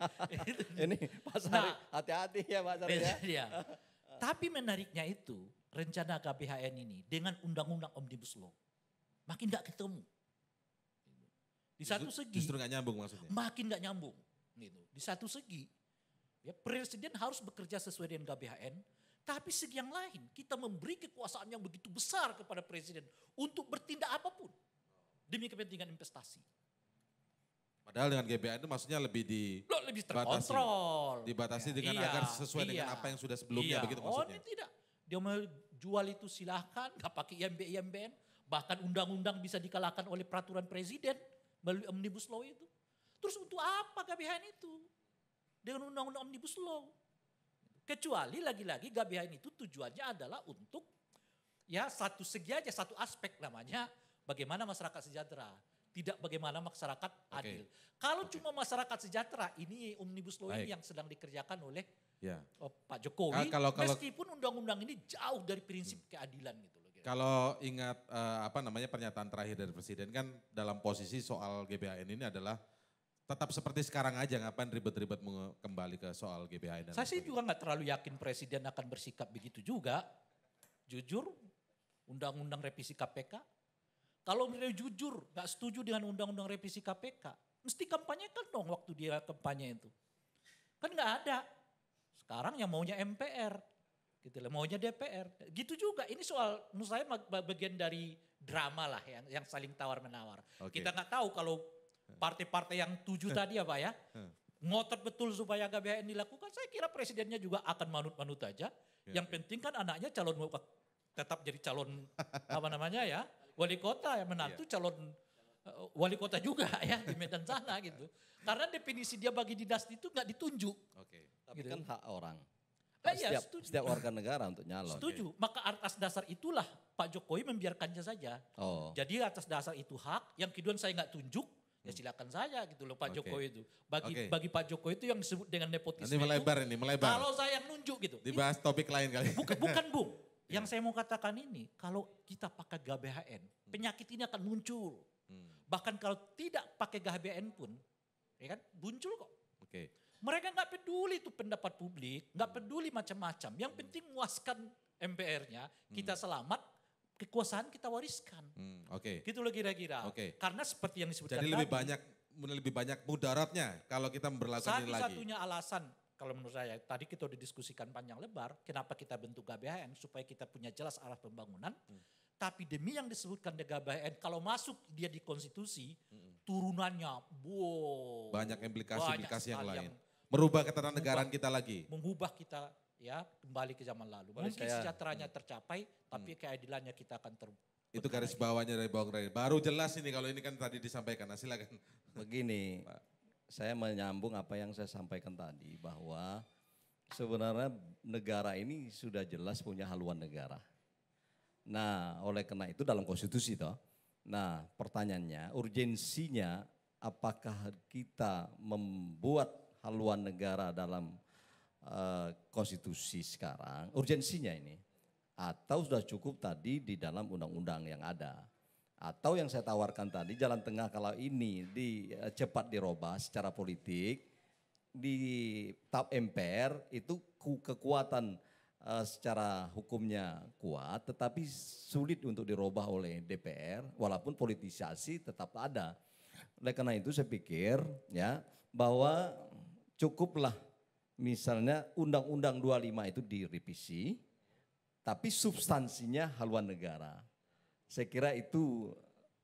ini Pak Sari, nah, hati-hati ya Pak Sari ya. Dia. <laughs> Iya. Tapi menariknya itu rencana KPHN ini dengan undang-undang Omnibus Law makin gak ketemu. Di satu segi justru gak nyambung maksudnya. Makin gak nyambung gitu. Di satu segi ya presiden harus bekerja sesuai dengan KBHN, tapi segi yang lain kita memberi kekuasaan yang begitu besar kepada presiden untuk bertindak apapun demi kepentingan investasi. Padahal dengan GBA itu maksudnya lebih di Loh, lebih terkontrol. Dibatasi, dibatasi ya. dengan iya, agar sesuai iya, dengan apa yang sudah sebelumnya iya. begitu maksudnya. Oh, ini tidak. Dia mau jual itu silahkan, nggak pakai IMB IMBN, bahkan undang-undang bisa dikalahkan oleh peraturan presiden melalui omnibus law itu. Terus untuk apa GBHN itu? Dengan undang-undang omnibus law. Kecuali lagi-lagi GBHN itu tujuannya adalah untuk ya satu segi aja satu aspek namanya bagaimana masyarakat sejahtera, tidak bagaimana masyarakat okay. adil. Kalau okay. cuma masyarakat sejahtera, ini omnibus law ini yang sedang dikerjakan oleh ya. Oh, Pak Jokowi. Nah, kalau, kalau, meskipun undang-undang ini jauh dari prinsip hmm. keadilan gitu loh. Gitu. Kalau ingat uh, apa namanya pernyataan terakhir dari Presiden kan dalam posisi soal GBHN ini adalah tetap seperti sekarang aja ngapain ribet-ribet kembali ke soal GBHN. Saya sih juga nggak terlalu yakin Presiden akan bersikap begitu juga. Jujur, undang-undang revisi KPK kalau beliau jujur, gak setuju dengan undang-undang revisi KPK, mesti kampanye kan dong waktu dia kampanye itu. Kan nggak ada. Sekarang yang maunya MPR, gitu lah, maunya DPR. Gitu juga. Ini soal menurut saya bagian dari drama lah yang yang saling tawar menawar. Okay. Kita nggak tahu kalau partai-partai yang tujuh tadi apa ya, ngotot betul supaya GBN dilakukan. Saya kira presidennya juga akan manut-manut aja. Yeah. yang ya. penting kan anaknya calon mau tetap jadi calon apa namanya ya wali kota yang menantu yeah. calon eh, wali kota juga <laughs> ya di Medan sana gitu. Karena definisi dia bagi dinasti itu nggak ditunjuk. Oke. Okay. Tapi gitu. kan hak orang. Nah, setiap, ya, setuju. setiap warga negara untuk nyalon. Setuju. Okay. Maka atas dasar itulah Pak Jokowi membiarkannya saja. Oh. Jadi atas dasar itu hak. Yang kedua saya nggak tunjuk, ya hmm. silakan saja gitu loh Pak okay. Jokowi itu. Bagi okay. bagi Pak Jokowi itu yang disebut dengan nepotisme. Ini melebar itu, ini melebar. Kalau saya nunjuk gitu. Dibahas topik lain kali. Bukan bukan Bung. <laughs> Ya. Yang saya mau katakan ini, kalau kita pakai GBHN, hmm. penyakit ini akan muncul. Hmm. Bahkan kalau tidak pakai GBHN pun, ya kan, muncul kok. Oke. Okay. Mereka nggak peduli itu pendapat publik, nggak hmm. peduli macam-macam. Yang hmm. penting muaskan MPR-nya, hmm. kita hmm. selamat, kekuasaan kita wariskan. Hmm, Oke. Okay. Gitu loh kira-kira. Oke. Okay. Karena seperti yang disebutkan Jadi lebih tadi, banyak lebih banyak mudaratnya kalau kita berlaku lagi. Satu-satunya alasan kalau menurut saya tadi kita udah diskusikan panjang lebar kenapa kita bentuk GBHN supaya kita punya jelas arah pembangunan. Hmm. Tapi demi yang disebutkan di GBHN kalau masuk dia di konstitusi hmm. turunannya wow, banyak implikasi-implikasi yang lain. Yang merubah ketatanegaraan kita lagi. Mengubah kita ya kembali ke zaman lalu. Boleh Mungkin saya, sejahteranya hmm. tercapai tapi hmm. keadilannya kita akan ter itu garis bawahnya dari Bang Ray. Baru jelas ini kalau ini kan tadi disampaikan. Nah, silakan. Begini, Pak saya menyambung apa yang saya sampaikan tadi bahwa sebenarnya negara ini sudah jelas punya haluan negara. Nah, oleh karena itu dalam konstitusi toh. Nah, pertanyaannya, urgensinya apakah kita membuat haluan negara dalam uh, konstitusi sekarang? Urgensinya ini atau sudah cukup tadi di dalam undang-undang yang ada? Atau yang saya tawarkan tadi jalan tengah kalau ini di eh, cepat dirobah secara politik di tap MPR itu kekuatan uh, secara hukumnya kuat tetapi sulit untuk dirubah oleh DPR walaupun politisasi tetap ada. Oleh karena itu saya pikir ya bahwa cukuplah misalnya Undang-Undang 25 itu direvisi tapi substansinya haluan negara. Saya kira itu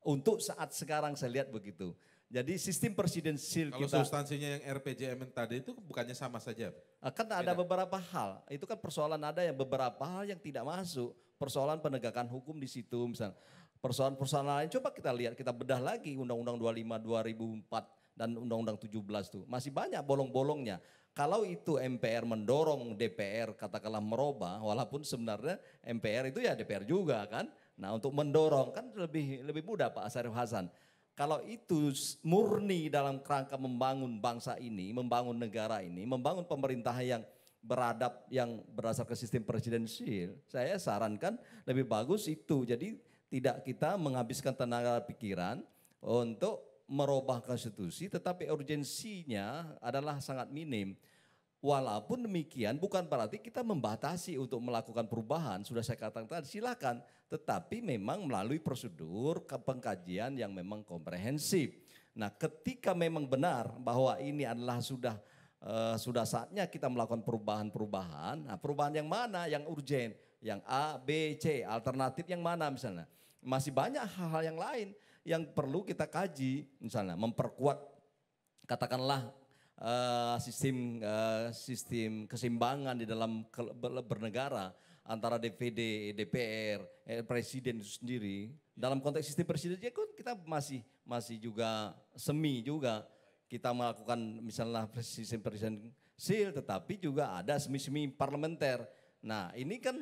untuk saat sekarang saya lihat begitu. Jadi sistem presidensial kita... Kalau substansinya yang RPJMN tadi itu bukannya sama saja? Ah, kan ada beberapa hal. Itu kan persoalan ada yang beberapa hal yang tidak masuk. Persoalan penegakan hukum di situ misalnya. Persoalan-persoalan lain coba kita lihat, kita bedah lagi Undang-Undang 25 2004 dan Undang-Undang 17 itu Masih banyak bolong-bolongnya. Kalau itu MPR mendorong DPR katakanlah merubah, walaupun sebenarnya MPR itu ya DPR juga kan Nah untuk mendorong kan lebih lebih mudah Pak Asyarif Hasan. Kalau itu murni dalam kerangka membangun bangsa ini, membangun negara ini, membangun pemerintah yang beradab yang berasal ke sistem presidensil, saya sarankan lebih bagus itu. Jadi tidak kita menghabiskan tenaga pikiran untuk merubah konstitusi, tetapi urgensinya adalah sangat minim. Walaupun demikian, bukan berarti kita membatasi untuk melakukan perubahan. Sudah saya katakan tadi, silakan tetapi memang melalui prosedur pengkajian yang memang komprehensif. Nah, ketika memang benar bahwa ini adalah sudah uh, sudah saatnya kita melakukan perubahan-perubahan. Nah, perubahan yang mana yang urgent? Yang A, B, C, alternatif yang mana misalnya? Masih banyak hal-hal yang lain yang perlu kita kaji, misalnya memperkuat katakanlah uh, sistem uh, sistem keseimbangan di dalam bernegara antara DPD, DPR, eh, presiden itu sendiri. Dalam konteks sistem presiden ya kan kita masih masih juga semi juga kita melakukan misalnya sistem presiden sil tetapi juga ada semi-semi parlementer. Nah, ini kan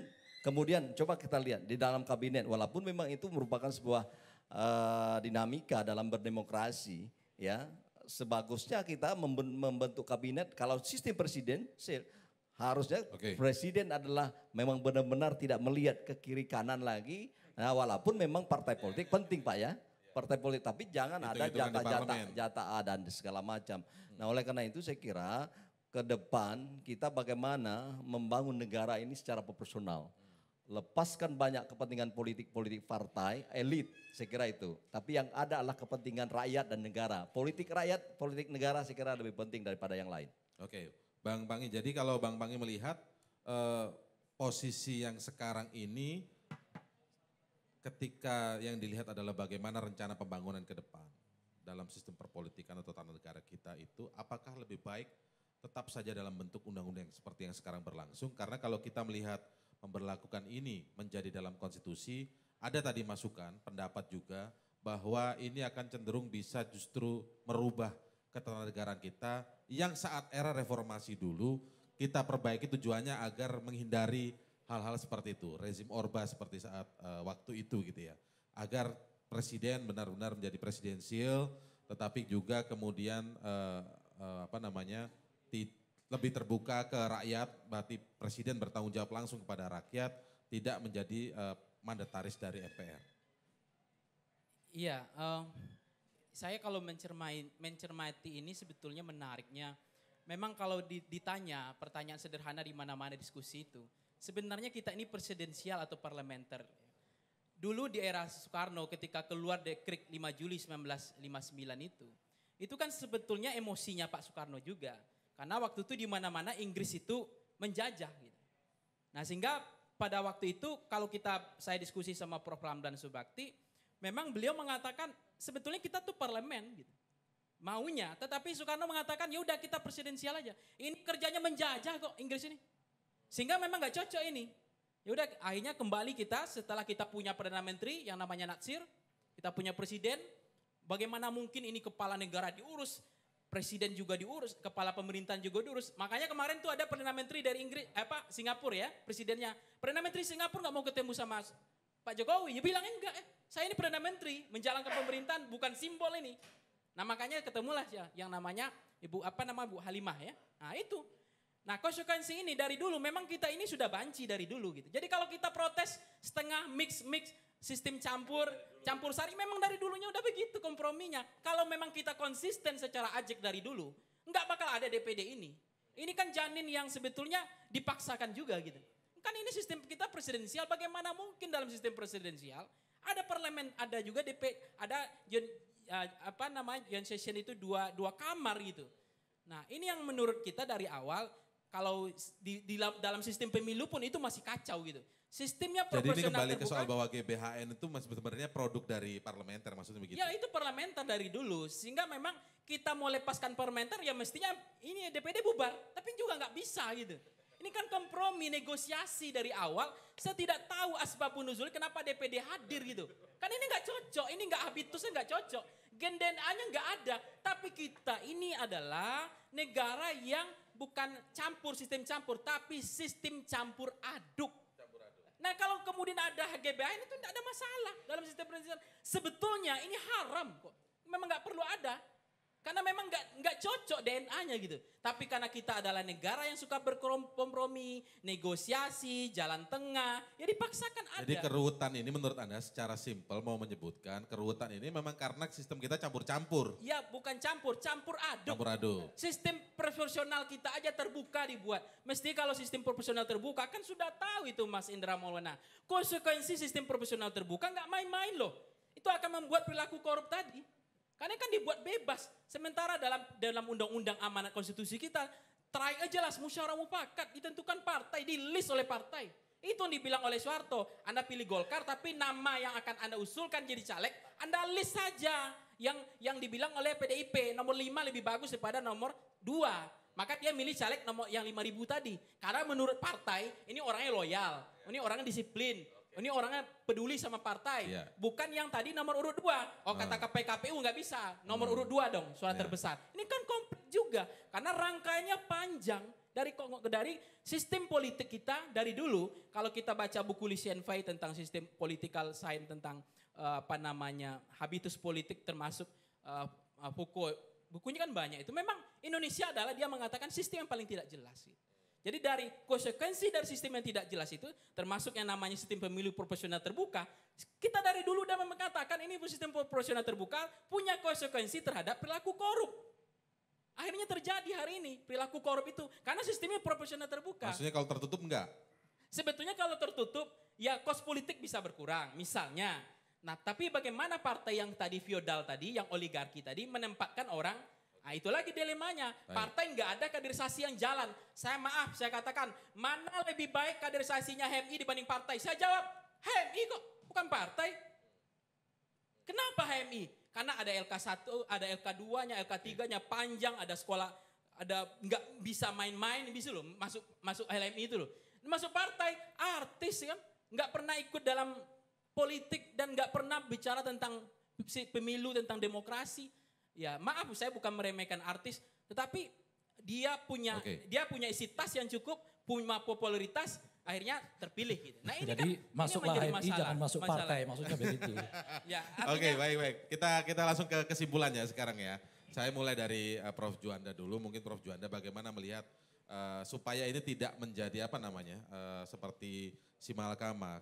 kemudian coba kita lihat di dalam kabinet walaupun memang itu merupakan sebuah uh, dinamika dalam berdemokrasi ya sebagusnya kita membentuk kabinet kalau sistem presiden sil Harusnya okay. presiden adalah memang benar-benar tidak melihat ke kiri kanan lagi. Nah, walaupun memang partai politik penting Pak ya. Partai politik tapi jangan itu, ada kan jatah-jatah jatah A dan segala macam. Nah, oleh karena itu saya kira ke depan kita bagaimana membangun negara ini secara proporsional. Lepaskan banyak kepentingan politik-politik partai, elit, saya kira itu. Tapi yang ada adalah kepentingan rakyat dan negara. Politik rakyat, politik negara saya kira lebih penting daripada yang lain. Oke. Okay. Bang Pangi, jadi kalau Bang Pangi melihat eh, posisi yang sekarang ini ketika yang dilihat adalah bagaimana rencana pembangunan ke depan dalam sistem perpolitikan atau tata negara kita itu apakah lebih baik tetap saja dalam bentuk undang-undang seperti yang sekarang berlangsung karena kalau kita melihat memperlakukan ini menjadi dalam konstitusi ada tadi masukan pendapat juga bahwa ini akan cenderung bisa justru merubah ketatanegaraan kita yang saat era reformasi dulu kita perbaiki tujuannya agar menghindari hal-hal seperti itu, rezim Orba seperti saat uh, waktu itu gitu ya. Agar presiden benar-benar menjadi presidensial tetapi juga kemudian uh, uh, apa namanya ti, lebih terbuka ke rakyat, berarti presiden bertanggung jawab langsung kepada rakyat, tidak menjadi uh, mandataris dari MPR. Iya, um, saya kalau mencermati, mencermati ini sebetulnya menariknya. Memang kalau ditanya pertanyaan sederhana di mana-mana diskusi itu, sebenarnya kita ini presidensial atau parlementer. Dulu di era Soekarno ketika keluar dekrik 5 Juli 1959 itu, itu kan sebetulnya emosinya Pak Soekarno juga. Karena waktu itu di mana-mana Inggris itu menjajah gitu. Nah sehingga pada waktu itu kalau kita saya diskusi sama Prof Ramdan Subakti, memang beliau mengatakan sebetulnya kita tuh parlemen gitu. Maunya, tetapi Soekarno mengatakan ya udah kita presidensial aja. Ini kerjanya menjajah kok Inggris ini. Sehingga memang nggak cocok ini. Ya udah akhirnya kembali kita setelah kita punya perdana menteri yang namanya Natsir, kita punya presiden, bagaimana mungkin ini kepala negara diurus, presiden juga diurus, kepala pemerintahan juga diurus. Makanya kemarin tuh ada perdana menteri dari Inggris, eh, apa Singapura ya, presidennya. Perdana menteri Singapura nggak mau ketemu sama Pak Jokowi. Ya bilang enggak, eh, saya ini Perdana Menteri, menjalankan pemerintahan bukan simbol ini. Nah makanya ketemulah ya, yang namanya Ibu apa nama Bu Halimah ya. Nah itu. Nah konsekuensi ini dari dulu memang kita ini sudah banci dari dulu gitu. Jadi kalau kita protes setengah mix-mix sistem campur campur sari memang dari dulunya udah begitu komprominya. Kalau memang kita konsisten secara ajak dari dulu, enggak bakal ada DPD ini. Ini kan janin yang sebetulnya dipaksakan juga gitu. Kan ini sistem kita presidensial, bagaimana mungkin dalam sistem presidensial ada parlemen, ada juga DP, ada eh, apa namanya yang session itu dua dua kamar gitu. Nah, ini yang menurut kita dari awal kalau di, di dalam sistem pemilu pun itu masih kacau gitu. Sistemnya Jadi ini kembali terbuka. ke soal bahwa GBHN itu masih sebenarnya produk dari parlementer maksudnya begitu. Ya itu parlementer dari dulu sehingga memang kita mau lepaskan parlementer ya mestinya ini DPD bubar tapi juga nggak bisa gitu. Ini kan kompromi, negosiasi dari awal. Saya tidak tahu asbabun nuzul kenapa DPD hadir gitu. Kan ini nggak cocok, ini nggak habitusnya nggak cocok. Gendenanya nggak ada. Tapi kita ini adalah negara yang bukan campur, sistem campur. Tapi sistem campur aduk. Nah kalau kemudian ada HGBA ini tuh tidak ada masalah dalam sistem presiden. Sebetulnya ini haram kok. Memang nggak perlu ada. Karena memang nggak nggak cocok DNA-nya gitu. Tapi karena kita adalah negara yang suka berkompromi, negosiasi, jalan tengah, ya dipaksakan ada. Jadi keruwetan ini menurut Anda secara simpel mau menyebutkan keruwetan ini memang karena sistem kita campur-campur. Ya bukan campur, campur aduk. Campur aduk. Sistem profesional kita aja terbuka dibuat. Mesti kalau sistem profesional terbuka kan sudah tahu itu Mas Indra Maulana. Konsekuensi sistem profesional terbuka nggak main-main loh. Itu akan membuat perilaku korup tadi. Karena kan dibuat bebas. Sementara dalam dalam undang-undang amanat konstitusi kita, try aja lah musyawarah mufakat ditentukan partai, di list oleh partai. Itu yang dibilang oleh Soeharto, Anda pilih Golkar tapi nama yang akan Anda usulkan jadi caleg, Anda list saja yang yang dibilang oleh PDIP nomor 5 lebih bagus daripada nomor 2. Maka dia milih caleg nomor yang 5000 tadi. Karena menurut partai ini orangnya loyal, ini orangnya disiplin, ini orangnya peduli sama partai, yeah. bukan yang tadi nomor urut dua. Oh uh. kata PKPU nggak bisa, nomor hmm. urut dua dong suara yeah. terbesar. Ini kan komplit juga, karena rangkainya panjang dari dari sistem politik kita dari dulu. Kalau kita baca buku Lucien Fay tentang sistem political science tentang uh, apa namanya habitus politik termasuk uh, Foucault, bukunya kan banyak. Itu memang Indonesia adalah dia mengatakan sistem yang paling tidak jelas. Gitu. Jadi dari konsekuensi dari sistem yang tidak jelas itu, termasuk yang namanya sistem pemilu proporsional terbuka, kita dari dulu sudah mengatakan ini sistem proporsional terbuka punya konsekuensi terhadap perilaku korup. Akhirnya terjadi hari ini perilaku korup itu karena sistemnya proporsional terbuka. Maksudnya kalau tertutup enggak? Sebetulnya kalau tertutup ya kos politik bisa berkurang misalnya. Nah, tapi bagaimana partai yang tadi feodal tadi, yang oligarki tadi menempatkan orang Nah itu lagi dilemanya. Partai nggak ada kaderisasi yang jalan. Saya maaf, saya katakan mana lebih baik kaderisasinya HMI dibanding partai? Saya jawab HMI kok, bukan partai. Kenapa HMI? Karena ada LK1, ada LK2-nya, LK3-nya panjang, ada sekolah, ada nggak bisa main-main bisa loh masuk masuk HMI itu loh. Masuk partai, artis kan nggak pernah ikut dalam politik dan nggak pernah bicara tentang pemilu, tentang demokrasi Ya, maaf saya bukan meremehkan artis, tetapi dia punya okay. dia punya isi tas yang cukup, punya popularitas, akhirnya terpilih gitu. Nah, ini Jadi kan, masuklah ini HMI masalah, jangan masuk masalah. partai, maksudnya begitu. <laughs> ya, Oke, okay, baik baik. Kita kita langsung ke kesimpulannya sekarang ya. Saya mulai dari uh, Prof Juanda dulu, mungkin Prof Juanda bagaimana melihat uh, supaya ini tidak menjadi apa namanya? Uh, seperti Simalakama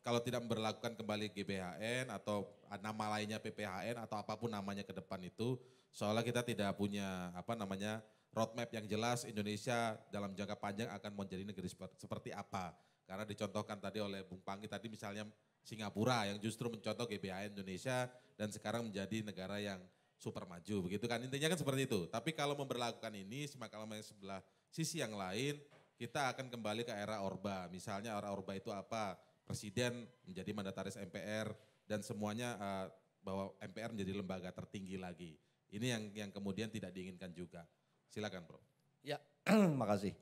kalau tidak memperlakukan kembali GBHN atau nama lainnya PPHN atau apapun namanya ke depan itu seolah kita tidak punya apa namanya roadmap yang jelas Indonesia dalam jangka panjang akan menjadi negeri seperti apa karena dicontohkan tadi oleh Bung Panggi tadi misalnya Singapura yang justru mencontoh GBHN Indonesia dan sekarang menjadi negara yang super maju begitu kan intinya kan seperti itu tapi kalau memperlakukan ini semakin yang sebelah sisi yang lain kita akan kembali ke era Orba misalnya era Orba itu apa presiden menjadi mandataris MPR dan semuanya uh, bahwa MPR menjadi lembaga tertinggi lagi. Ini yang yang kemudian tidak diinginkan juga. Silakan, Bro. Ya, <clears throat> makasih.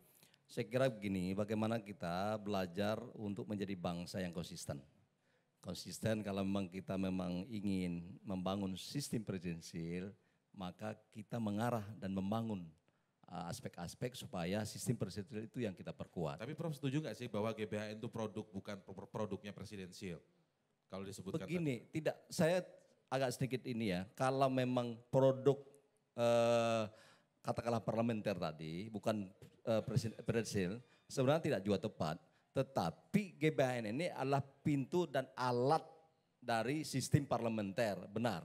Saya kira begini, bagaimana kita belajar untuk menjadi bangsa yang konsisten. Konsisten kalau memang kita memang ingin membangun sistem presidensil, maka kita mengarah dan membangun Eh, aspek-aspek supaya sistem presidensial itu yang kita perkuat. Tapi Prof setuju nggak sih bahwa GBHN itu produk bukan produknya presidensial? Kalau disebutkan begini, tadi. tidak saya agak sedikit ini ya. Kalau memang produk eh, katakanlah parlementer tadi bukan eh, presidensial, sebenarnya tidak juga tepat. Tetapi GBHN ini adalah pintu dan alat dari sistem parlementer, benar.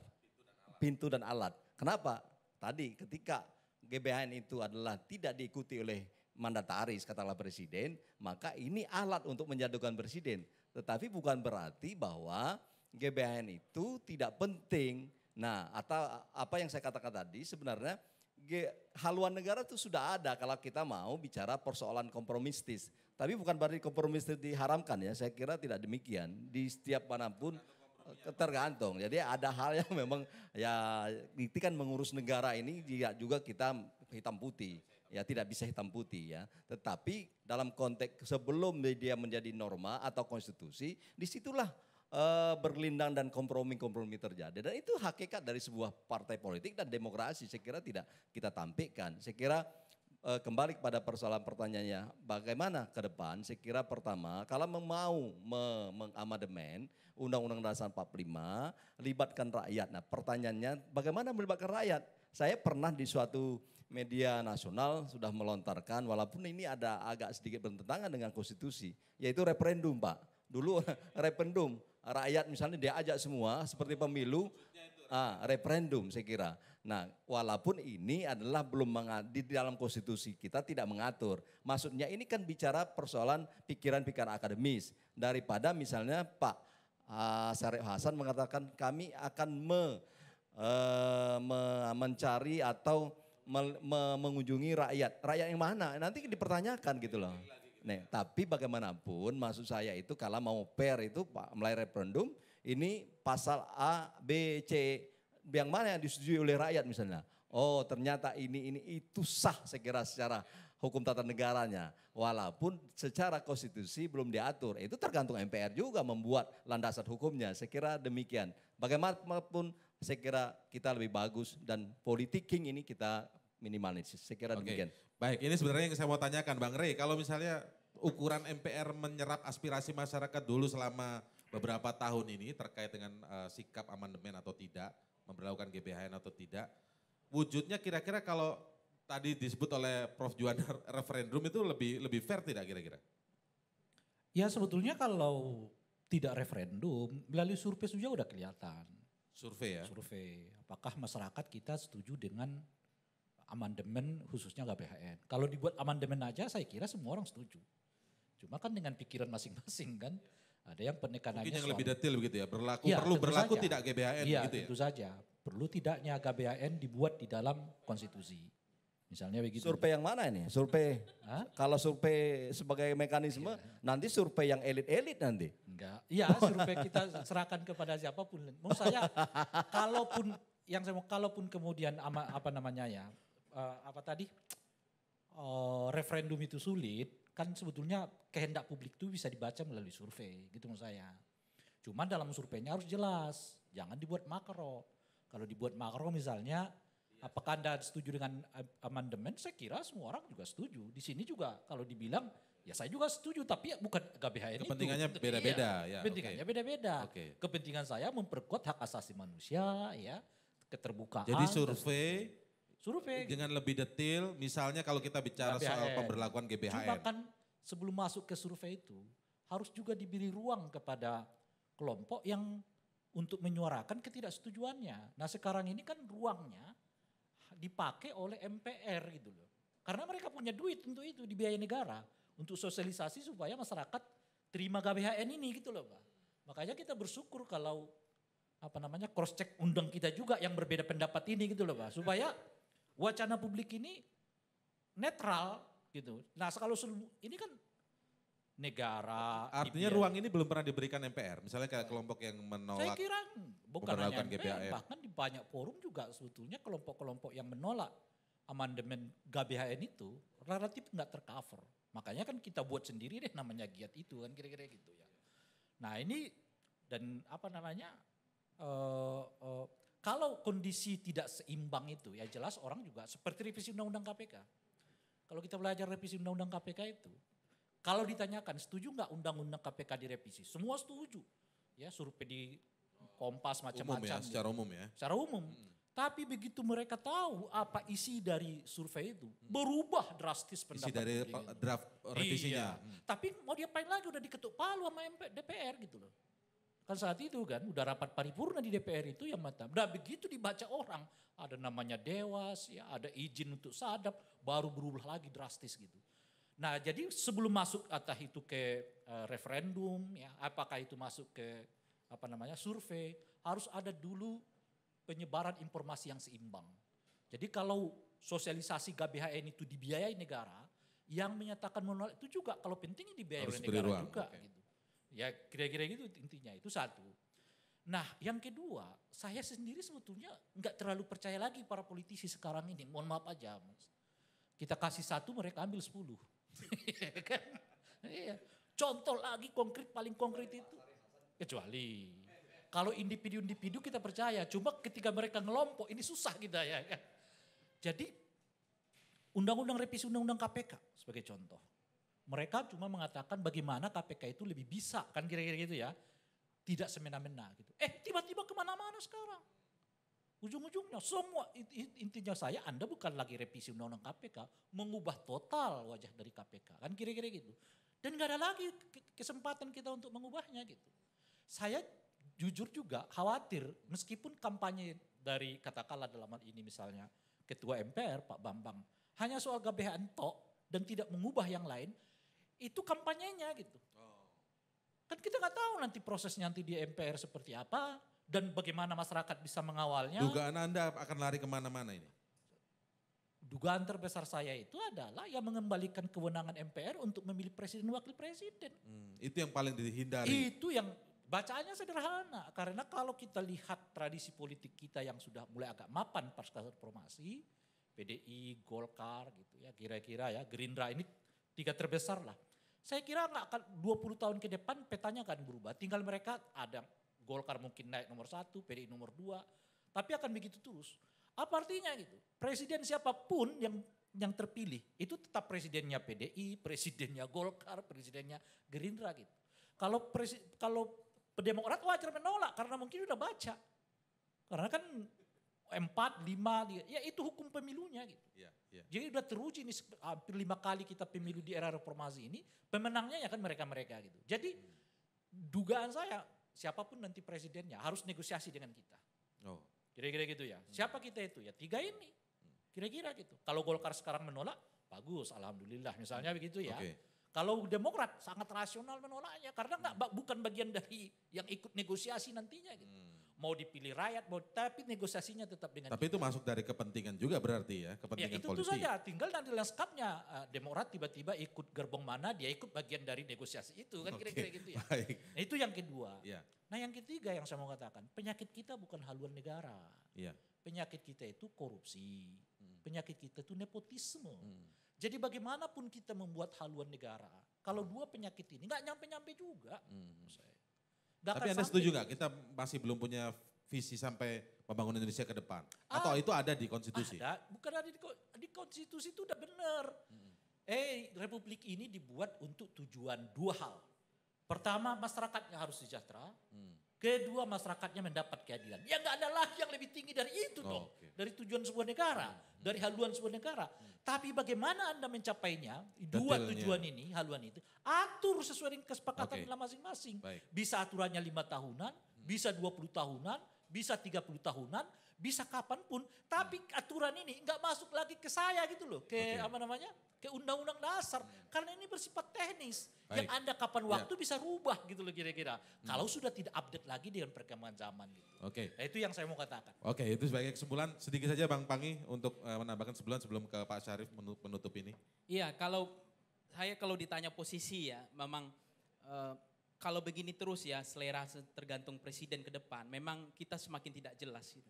Pintu dan alat. Kenapa? Tadi ketika GBHN itu adalah tidak diikuti oleh mandataris katalah presiden, maka ini alat untuk menjatuhkan presiden. Tetapi bukan berarti bahwa GBHN itu tidak penting. Nah, atau apa yang saya katakan tadi sebenarnya haluan negara itu sudah ada kalau kita mau bicara persoalan kompromistis. Tapi bukan berarti kompromistis diharamkan ya, saya kira tidak demikian. Di setiap manapun tergantung. Jadi ada hal yang <laughs> memang ya itu kan mengurus negara ini ya juga kita hitam putih. Ya tidak bisa hitam putih ya. Tetapi dalam konteks sebelum dia menjadi norma atau konstitusi, disitulah uh, berlindang dan kompromi-kompromi terjadi. Dan itu hakikat dari sebuah partai politik dan demokrasi. Saya kira tidak kita tampilkan. Saya kira uh, kembali pada persoalan pertanyaannya, bagaimana ke depan? Saya kira pertama, kalau mau mengamandemen, Undang-Undang Dasar 45, libatkan rakyat. Nah pertanyaannya bagaimana melibatkan rakyat? Saya pernah di suatu media nasional sudah melontarkan walaupun ini ada agak sedikit bertentangan dengan konstitusi yaitu referendum Pak. Dulu <laughs> referendum rakyat misalnya dia ajak semua seperti pemilu ah, referendum saya kira. Nah, walaupun ini adalah belum di dalam konstitusi kita tidak mengatur. Maksudnya ini kan bicara persoalan pikiran-pikiran akademis daripada misalnya Pak Ah, Syarif Hasan mengatakan kami akan me, eh, me, mencari atau me, me, mengunjungi rakyat. Rakyat yang mana? Nanti dipertanyakan gitu loh. Nih, tapi bagaimanapun maksud saya itu kalau mau per itu Pak melalui referendum ini pasal A, B, C yang mana yang disetujui oleh rakyat misalnya. Oh ternyata ini ini itu sah saya kira secara hukum tata negaranya. Walaupun secara konstitusi belum diatur. Itu tergantung MPR juga membuat landasan hukumnya. Saya kira demikian. Bagaimanapun saya kira kita lebih bagus dan politiking ini kita minimalis. Saya kira okay. demikian. Baik, ini sebenarnya yang saya mau tanyakan Bang Rey. Kalau misalnya ukuran MPR menyerap aspirasi masyarakat dulu selama beberapa tahun ini terkait dengan uh, sikap amandemen atau tidak, memperlakukan GBHN atau tidak, wujudnya kira-kira kalau tadi disebut oleh Prof Juanda <laughs> referendum itu lebih lebih fair tidak kira-kira? Ya sebetulnya kalau tidak referendum, melalui survei saja udah kelihatan. Survei ya? Survei. Apakah masyarakat kita setuju dengan amandemen khususnya KBHN. Kalau dibuat amandemen aja saya kira semua orang setuju. Cuma kan dengan pikiran masing-masing kan. Ada yang penekanannya Mungkin yang lebih detail begitu ya, berlaku ya, perlu berlaku saja. tidak GBHN ya, gitu ya. tentu saja. Perlu tidaknya GBHN dibuat di dalam konstitusi. Misalnya begitu. Survei yang mana ini? Survei kalau survei sebagai mekanisme ya. nanti survei yang elit-elit nanti. Enggak. Iya, survei kita serahkan kepada siapapun. Mau saya kalaupun yang saya mau kalaupun kemudian ama, apa namanya ya? Uh, apa tadi? Uh, referendum itu sulit, kan sebetulnya kehendak publik itu bisa dibaca melalui survei, gitu menurut saya. Cuman dalam surveinya harus jelas, jangan dibuat makro. Kalau dibuat makro misalnya Apakah Anda setuju dengan amandemen? Saya kira semua orang juga setuju. Di sini juga kalau dibilang Ya saya juga setuju tapi ya bukan KBHN Kepentingannya itu. beda-beda ya. ya kepentingannya okay. beda-beda. Okay. Kepentingan saya memperkuat hak asasi manusia ya, keterbukaan. Jadi survei survei dengan lebih detail misalnya kalau kita bicara KBHN. soal pemberlakuan GBHN. Cuma kan sebelum masuk ke survei itu harus juga diberi ruang kepada kelompok yang untuk menyuarakan ketidaksetujuannya. Nah sekarang ini kan ruangnya dipakai oleh MPR gitu loh. Karena mereka punya duit untuk itu dibiayai negara untuk sosialisasi supaya masyarakat terima KBHN ini gitu loh, Pak. Makanya kita bersyukur kalau apa namanya cross check undang kita juga yang berbeda pendapat ini gitu loh, Pak. Supaya wacana publik ini netral gitu. Nah, kalau ini kan negara. Artinya IPR. ruang ini belum pernah diberikan MPR, misalnya kayak kelompok yang menolak. Saya kira bukan hanya MPR, bahkan di banyak forum juga sebetulnya kelompok-kelompok yang menolak amandemen GBHN itu relatif nggak tercover. Makanya kan kita buat sendiri deh namanya giat itu kan kira-kira gitu ya. Nah ini dan apa namanya uh, uh, kalau kondisi tidak seimbang itu ya jelas orang juga seperti revisi undang-undang KPK. Kalau kita belajar revisi undang-undang KPK itu kalau ditanyakan setuju nggak undang-undang KPK direvisi, semua setuju. Ya survei di Kompas ya, macam-macam. Ya, secara gitu. umum ya. Secara umum. Hmm. Tapi begitu mereka tahu apa isi dari survei itu, hmm. berubah drastis pendapat. Isi dari publik draft eh, revisinya. Iya. Hmm. Tapi mau diapain lagi udah diketuk palu sama MP, DPR gitu loh. Kan saat itu kan udah rapat paripurna di DPR itu yang mata. Udah begitu dibaca orang, ada namanya dewas, ya ada izin untuk sadap, baru berubah lagi drastis gitu. Nah, jadi sebelum masuk atau itu ke uh, referendum ya, apakah itu masuk ke apa namanya survei, harus ada dulu penyebaran informasi yang seimbang. Jadi kalau sosialisasi GBHN itu dibiayai negara, yang menyatakan menolak itu juga kalau pentingnya dibiayai harus negara juga okay. gitu. Ya kira-kira gitu intinya itu satu. Nah, yang kedua, saya sendiri sebetulnya nggak terlalu percaya lagi para politisi sekarang ini. Mohon maaf aja, Mas. Kita kasih satu, mereka ambil sepuluh. Iya, kan? iya. Contoh lagi konkret paling konkret itu. Kecuali kalau individu-individu kita percaya, cuma ketika mereka ngelompok ini susah kita ya. Kan? Jadi undang-undang revisi undang-undang KPK sebagai contoh. Mereka cuma mengatakan bagaimana KPK itu lebih bisa kan kira-kira gitu ya. Tidak semena-mena gitu. Eh tiba-tiba kemana-mana sekarang. Ujung-ujungnya semua intinya saya Anda bukan lagi revisi undang-undang KPK, mengubah total wajah dari KPK. Kan kira-kira gitu. Dan gak ada lagi kesempatan kita untuk mengubahnya gitu. Saya jujur juga khawatir meskipun kampanye dari katakanlah dalam hal ini misalnya Ketua MPR Pak Bambang hanya soal gabehan tok dan tidak mengubah yang lain itu kampanyenya gitu. Oh. Kan kita nggak tahu nanti prosesnya nanti di MPR seperti apa, dan bagaimana masyarakat bisa mengawalnya. Dugaan Anda akan lari kemana-mana ini? Dugaan terbesar saya itu adalah yang mengembalikan kewenangan MPR untuk memilih presiden wakil presiden. Hmm, itu yang paling dihindari. Itu yang bacaannya sederhana karena kalau kita lihat tradisi politik kita yang sudah mulai agak mapan pasca reformasi, PDI, Golkar gitu ya, kira-kira ya Gerindra ini tiga terbesar lah. Saya kira nggak akan 20 tahun ke depan petanya akan berubah. Tinggal mereka ada Golkar mungkin naik nomor satu, PDI nomor dua, tapi akan begitu terus. Apa artinya gitu? Presiden siapapun yang yang terpilih itu tetap presidennya PDI, presidennya Golkar, presidennya Gerindra gitu. Kalau presi, kalau Demokrat wajar menolak karena mungkin sudah baca. Karena kan empat, lima, ya itu hukum pemilunya gitu. Ya, ya. Jadi udah teruji ini hampir lima kali kita pemilu di era reformasi ini, pemenangnya ya kan mereka-mereka gitu. Jadi hmm. dugaan saya siapapun nanti presidennya harus negosiasi dengan kita. Oh. Kira-kira gitu ya. Hmm. Siapa kita itu? Ya tiga ini. Kira-kira gitu. Kalau Golkar sekarang menolak, bagus, alhamdulillah. Misalnya hmm. begitu ya. Okay. Kalau Demokrat sangat rasional menolaknya karena nggak hmm. bukan bagian dari yang ikut negosiasi nantinya gitu. Hmm mau dipilih rakyat, mau, tapi negosiasinya tetap dengan Tapi itu masuk dari kepentingan juga berarti ya, ya kepentingan ya, itu politik. Itu saja, tinggal nanti lanskapnya uh, Demokrat tiba-tiba ikut gerbong mana, dia ikut bagian dari negosiasi itu kan kira-kira okay. gitu ya. Baik. Nah, itu yang kedua. Ya. Nah yang ketiga yang saya mau katakan, penyakit kita bukan haluan negara. Ya. Penyakit kita itu korupsi, hmm. penyakit kita itu nepotisme. Hmm. Jadi bagaimanapun kita membuat haluan negara, kalau hmm. dua penyakit ini nggak nyampe-nyampe juga. Hmm. Saya. Tapi Anda setuju nggak kita masih belum punya visi sampai pembangunan Indonesia ke depan? Ah. Atau itu ada di konstitusi? Ada, bukan ada di, di konstitusi itu udah benar. Hmm. Eh, republik ini dibuat untuk tujuan dua hal. Pertama, masyarakatnya harus sejahtera. Hmm. Kedua masyarakatnya mendapat keadilan. Ya nggak ada lagi yang lebih tinggi dari itu oh, dong. Okay. Dari tujuan sebuah negara, hmm. hmm. dari haluan sebuah negara. Hmm. Tapi bagaimana Anda mencapainya, dua tujuan ini, haluan itu, atur sesuai dengan kesepakatan okay. masing-masing. Bisa aturannya lima tahunan, hmm. bisa puluh tahunan, bisa tiga puluh tahunan, bisa kapanpun, tapi aturan ini nggak masuk lagi ke saya gitu loh, ke okay. apa namanya, ke undang-undang dasar, karena ini bersifat teknis Baik. yang anda kapan waktu ya. bisa rubah gitu loh kira-kira. Hmm. Kalau sudah tidak update lagi dengan perkembangan zaman gitu. Oke. Okay. Nah, itu yang saya mau katakan. Oke, okay, itu sebagai kesimpulan sedikit saja Bang Pangi untuk eh, menambahkan sebulan sebelum ke Pak Syarif menutup ini. Iya, kalau saya kalau ditanya posisi ya, memang uh, kalau begini terus ya selera tergantung presiden ke depan, memang kita semakin tidak jelas gitu.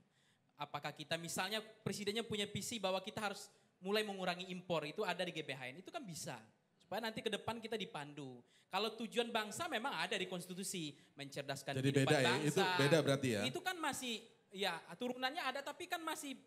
Apakah kita misalnya presidennya punya visi bahwa kita harus mulai mengurangi impor itu ada di GBHN itu kan bisa supaya nanti ke depan kita dipandu. Kalau tujuan bangsa memang ada di konstitusi mencerdaskan Jadi beda ya, Itu beda berarti ya. Itu kan masih ya turunannya ada tapi kan masih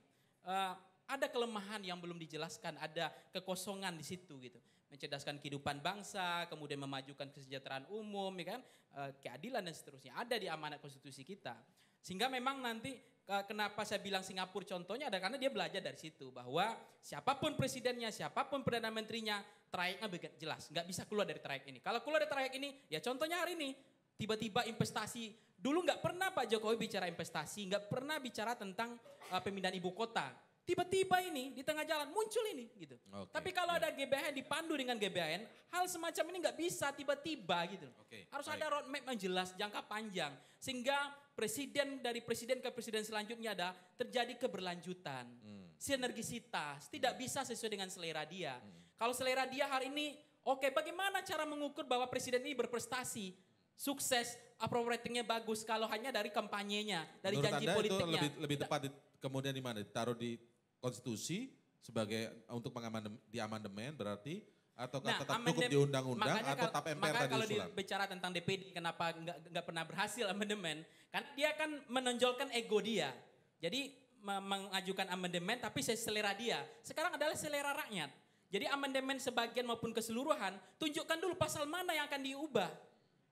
uh, ada kelemahan yang belum dijelaskan, ada kekosongan di situ gitu. Mencerdaskan kehidupan bangsa, kemudian memajukan kesejahteraan umum, ya kan, eh, keadilan dan seterusnya. Ada di amanat konstitusi kita. Sehingga memang nanti kenapa saya bilang Singapura contohnya ada karena dia belajar dari situ bahwa siapapun presidennya, siapapun perdana menterinya, trayeknya jelas, nggak bisa keluar dari trayek ini. Kalau keluar dari trayek ini, ya contohnya hari ini tiba-tiba investasi dulu nggak pernah Pak Jokowi bicara investasi, nggak pernah bicara tentang uh, pemindahan ibu kota. Tiba-tiba ini di tengah jalan muncul ini gitu. Okay, Tapi kalau yeah. ada GBN dipandu dengan GBN, hal semacam ini nggak bisa tiba-tiba gitu. Okay, Harus baik. ada roadmap yang jelas, jangka panjang, sehingga presiden dari presiden ke presiden selanjutnya ada terjadi keberlanjutan, hmm. sinergisitas, tidak hmm. bisa sesuai dengan selera dia. Hmm. Kalau selera dia hari ini, oke, okay, bagaimana cara mengukur bahwa presiden ini berprestasi, sukses, approval ratingnya bagus kalau hanya dari kampanyenya, dari Menurut janji anda politiknya. Itu lebih, lebih tepat di, kemudian di mana? Ditaruh di konstitusi sebagai untuk mengamandemen, amandemen berarti atau nah, tetap cukup di undang-undang atau tap MPR makanya tadi kalau usulan? bicara tentang DPD kenapa nggak nggak pernah berhasil amandemen, kan dia kan menonjolkan ego dia. Jadi mengajukan amandemen tapi selera dia. Sekarang adalah selera rakyat. Jadi amandemen sebagian maupun keseluruhan, tunjukkan dulu pasal mana yang akan diubah.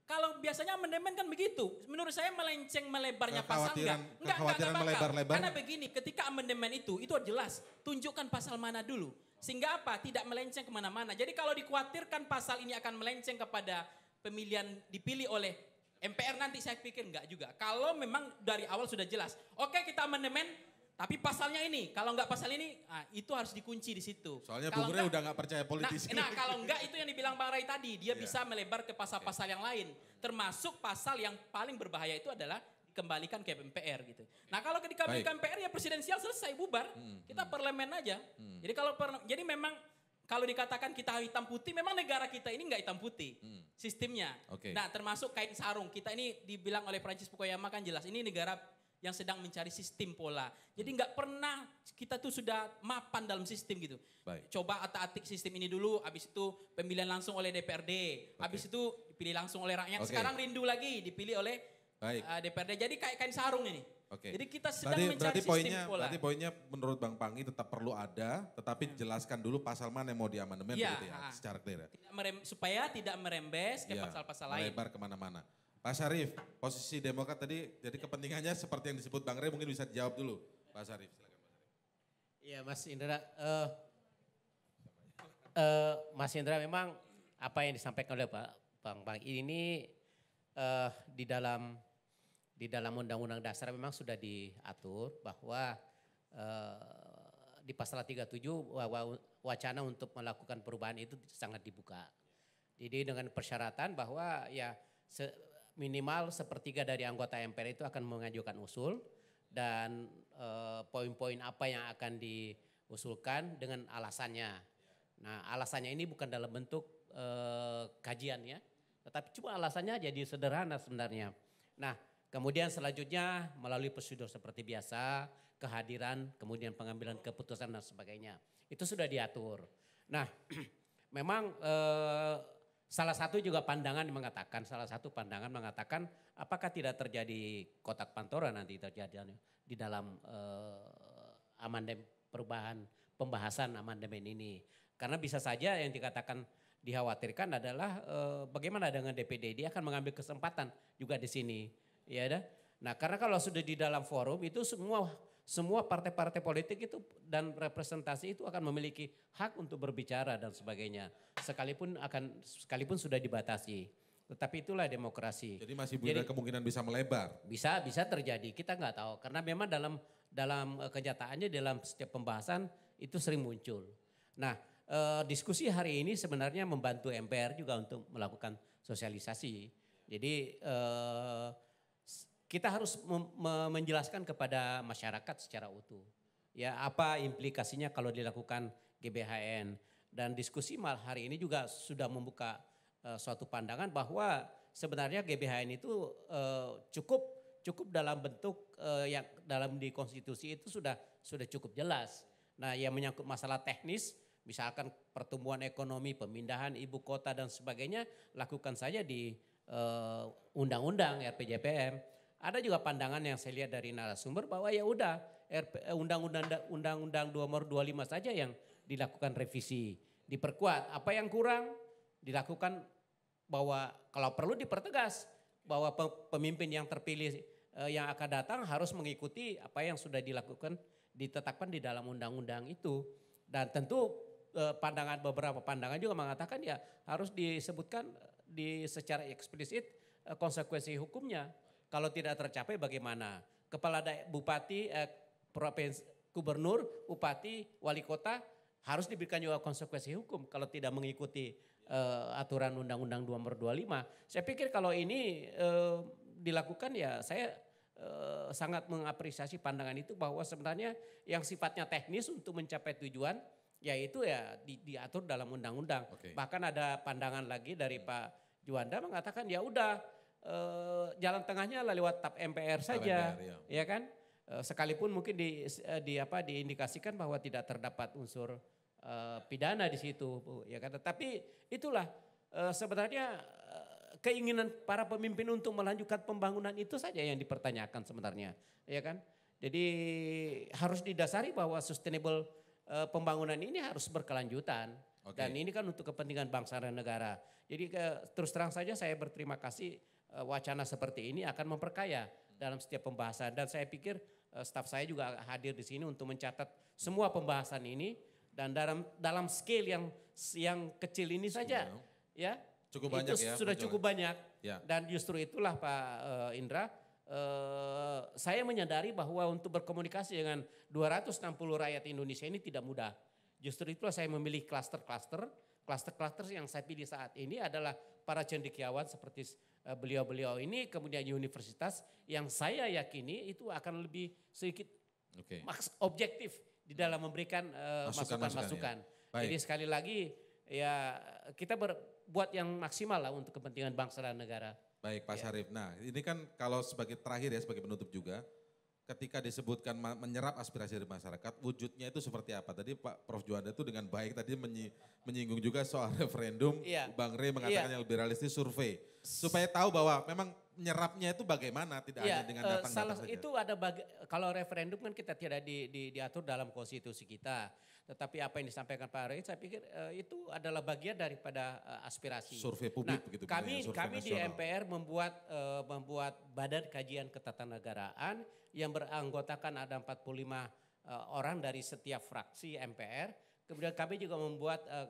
Kalau biasanya amandemen kan begitu. Menurut saya melenceng melebarnya pasal enggak. Enggak, enggak, enggak bakal. Melebar -lebar. Karena begini, ketika amandemen itu, itu jelas. Tunjukkan pasal mana dulu. Sehingga apa? Tidak melenceng kemana-mana. Jadi kalau dikhawatirkan pasal ini akan melenceng kepada pemilihan dipilih oleh MPR nanti saya pikir enggak juga. Kalau memang dari awal sudah jelas. Oke kita amandemen, tapi pasalnya ini, kalau enggak pasal ini, nah, itu harus dikunci di situ. Soalnya kalau Bung udah enggak percaya politisi. Nah, nah kalau enggak itu yang dibilang Bang Ray tadi, dia yeah. bisa melebar ke pasal-pasal yang lain. Termasuk pasal yang paling berbahaya itu adalah dikembalikan ke MPR gitu. Nah kalau dikembalikan ke MPR ya presidensial selesai bubar, hmm, kita hmm. parlemen aja. Hmm. Jadi kalau per, jadi memang kalau dikatakan kita hitam putih, memang negara kita ini nggak hitam putih hmm. sistemnya. Okay. Nah termasuk kait sarung kita ini dibilang oleh Prancis Fukuyama kan jelas ini negara yang sedang mencari sistem pola. Jadi hmm. nggak hmm. pernah kita tuh sudah mapan dalam sistem gitu. Baik. Coba atik-atik sistem ini dulu, habis itu pemilihan langsung oleh DPRD, okay. habis itu dipilih langsung oleh rakyat. Okay. Sekarang rindu lagi dipilih oleh Baik. Uh, eh, DPRD. Jadi kayak kain sarung ini. Oke. Okay. Jadi kita sedang berarti, mencari berarti sistem poinnya, pola. Berarti poinnya menurut Bang Pangi tetap perlu ada, tetapi hmm. jelaskan dulu pasal mana yang mau diamandemen ya, begitu ya, ha. secara clear ya. Tidak merem, supaya tidak merembes ke ya, pasal-pasal ya, lain. Lebar kemana-mana. Pak Syarif, posisi Demokrat tadi, jadi kepentingannya seperti yang disebut Bang Rey mungkin bisa dijawab dulu. Pak Syarif, Iya Mas Indra, uh, uh, Mas Indra memang apa yang disampaikan oleh Pak Bang Pangi ini uh, di dalam di dalam Undang-Undang Dasar memang sudah diatur bahwa eh, di pasal 37 wacana untuk melakukan perubahan itu sangat dibuka. Jadi dengan persyaratan bahwa ya se minimal sepertiga dari anggota MPR itu akan mengajukan usul dan eh, poin-poin eh, apa yang akan diusulkan dengan alasannya. Nah alasannya ini bukan dalam bentuk eh, kajian ya, tetapi cuma alasannya jadi sederhana sebenarnya. Nah Kemudian selanjutnya melalui prosedur seperti biasa, kehadiran, kemudian pengambilan keputusan dan sebagainya. Itu sudah diatur. Nah, <clears throat> memang eh, salah satu juga pandangan mengatakan, salah satu pandangan mengatakan apakah tidak terjadi kotak pantora nanti terjadi di dalam eh, amandemen perubahan pembahasan amandemen ini. Karena bisa saja yang dikatakan dikhawatirkan adalah eh, bagaimana dengan DPD dia akan mengambil kesempatan juga di sini Ya ada. Nah, karena kalau sudah di dalam forum itu semua semua partai-partai politik itu dan representasi itu akan memiliki hak untuk berbicara dan sebagainya. Sekalipun akan sekalipun sudah dibatasi. Tetapi itulah demokrasi. Jadi masih punya kemungkinan bisa melebar. Bisa bisa terjadi. Kita nggak tahu karena memang dalam dalam eh, kenyataannya dalam setiap pembahasan itu sering muncul. Nah, eh, diskusi hari ini sebenarnya membantu MPR juga untuk melakukan sosialisasi. Jadi eh, kita harus menjelaskan kepada masyarakat secara utuh. Ya, apa implikasinya kalau dilakukan GBHN dan diskusi mal hari ini juga sudah membuka uh, suatu pandangan bahwa sebenarnya GBHN itu uh, cukup cukup dalam bentuk uh, yang dalam di konstitusi itu sudah sudah cukup jelas. Nah, yang menyangkut masalah teknis misalkan pertumbuhan ekonomi, pemindahan ibu kota dan sebagainya lakukan saja di undang-undang uh, ada juga pandangan yang saya lihat dari narasumber bahwa ya udah eh, undang-undang undang-undang nomor 25 saja yang dilakukan revisi, diperkuat. Apa yang kurang dilakukan bahwa kalau perlu dipertegas bahwa pemimpin yang terpilih eh, yang akan datang harus mengikuti apa yang sudah dilakukan ditetapkan di dalam undang-undang itu. Dan tentu eh, pandangan beberapa pandangan juga mengatakan ya harus disebutkan di secara eksplisit konsekuensi hukumnya kalau tidak tercapai bagaimana? Kepala bupati, eh, provinsi, gubernur, bupati, wali kota harus diberikan juga konsekuensi hukum kalau tidak mengikuti eh, aturan undang-undang nomor 25. Saya pikir kalau ini eh, dilakukan ya saya eh, sangat mengapresiasi pandangan itu bahwa sebenarnya yang sifatnya teknis untuk mencapai tujuan yaitu ya di, diatur dalam undang-undang. Okay. Bahkan ada pandangan lagi dari Pak Juanda mengatakan ya udah eh, jalan tengahnya lah lewat tap MPR saja, MPR, ya. ya kan? Eh, sekalipun mungkin di, eh, di apa diindikasikan bahwa tidak terdapat unsur uh, pidana di situ, ya kan? Tapi itulah uh, sebenarnya keinginan para pemimpin untuk melanjutkan pembangunan itu saja yang dipertanyakan sebenarnya, ya kan? Jadi harus didasari bahwa sustainable uh, pembangunan ini harus berkelanjutan. Okay. Dan ini kan untuk kepentingan bangsa dan negara. Jadi ke, terus terang saja saya berterima kasih Eh, wacana seperti ini akan memperkaya dalam setiap pembahasan dan saya pikir eh, staf saya juga hadir di sini untuk mencatat semua pembahasan ini dan dalam dalam scale yang yang kecil ini cukup saja ya cukup banyak ya sudah cukup banyak ya. dan justru itulah Pak uh, Indra uh, saya menyadari bahwa untuk berkomunikasi dengan 260 rakyat Indonesia ini tidak mudah justru itulah saya memilih klaster-klaster Kluster-kluster yang saya pilih saat ini adalah para cendekiawan seperti eh, beliau-beliau ini, kemudian universitas yang saya yakini itu akan lebih sedikit okay. maks objektif di dalam memberikan eh, masukan-masukan. Uh, ya. Jadi sekali lagi ya kita berbuat yang maksimal lah untuk kepentingan bangsa dan negara. Baik Pak ya. Syarif. Nah ini kan kalau sebagai terakhir ya sebagai penutup juga ketika disebutkan menyerap aspirasi dari masyarakat, wujudnya itu seperti apa? Tadi Pak Prof. Juanda itu dengan baik tadi menyi, menyinggung juga soal <laughs> referendum. Iya. Bang Rey mengatakan iya. yang lebih realistis survei. Supaya tahu bahwa memang menyerapnya itu bagaimana tidak iya, hanya dengan eh, datang-datang uh, saja. Itu ada baga- kalau referendum kan kita tidak di, di, diatur dalam konstitusi kita. Tetapi apa yang disampaikan Pak Arif, saya pikir uh, itu adalah bagian daripada uh, aspirasi. Survei publik nah, begitu. Kami ya, kami di MPR membuat uh, membuat Badan Kajian Ketatanegaraan yang beranggotakan ada 45 uh, orang dari setiap fraksi MPR. Kemudian kami juga membuat uh,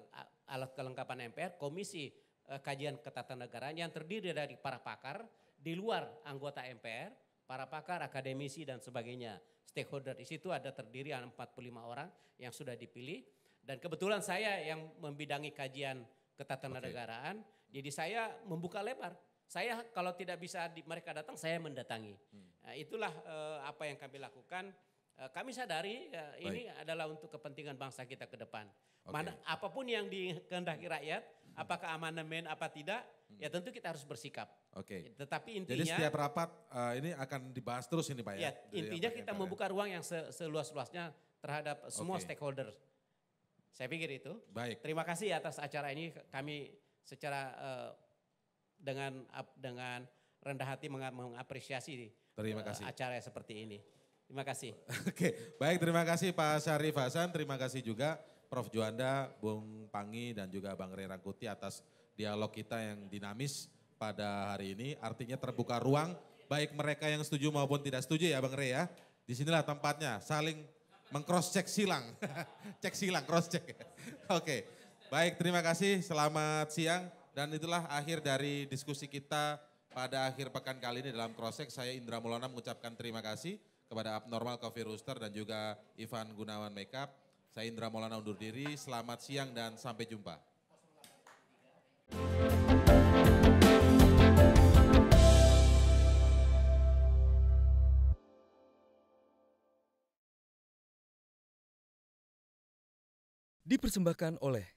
alat kelengkapan MPR, komisi uh, kajian ketatanegaraan yang terdiri dari para pakar di luar anggota MPR para pakar, akademisi dan sebagainya, stakeholder. Di situ ada terdiri 45 orang yang sudah dipilih dan kebetulan saya yang membidangi kajian ketatanegaraan. Okay. Jadi saya membuka lebar. Saya kalau tidak bisa di, mereka datang, saya mendatangi. Hmm. Nah, itulah eh, apa yang kami lakukan. Eh, kami sadari eh, ini adalah untuk kepentingan bangsa kita ke depan. Okay. Mana apapun yang dikehendaki rakyat, hmm. apakah amandemen apa tidak, Ya tentu kita harus bersikap. Oke. Okay. Ya, tetapi intinya. Jadi setiap rapat uh, ini akan dibahas terus ini Pak ya? ya intinya kita membuka ruang yang seluas-luasnya terhadap semua okay. stakeholder. Saya pikir itu. Baik. Terima kasih atas acara ini kami secara uh, dengan dengan rendah hati mengapresiasi terima eh, kasih. acara seperti ini. Terima kasih. <laughs> Oke, baik terima kasih Pak Syarif Hasan, terima kasih juga Prof Juanda, Bung Pangi dan juga Bang Ray Rangkuti atas dialog kita yang dinamis pada hari ini. Artinya terbuka ruang baik mereka yang setuju maupun tidak setuju ya Bang Rey ya. Disinilah tempatnya saling mengcross check silang. <laughs> cek silang, cross check. <laughs> Oke. okay. Baik, terima kasih. Selamat siang dan itulah akhir dari diskusi kita pada akhir pekan kali ini dalam cross check. Saya Indra Mulana mengucapkan terima kasih kepada Abnormal Coffee Rooster dan juga Ivan Gunawan Makeup. Saya Indra Maulana undur diri. Selamat siang dan sampai jumpa. Dipersembahkan oleh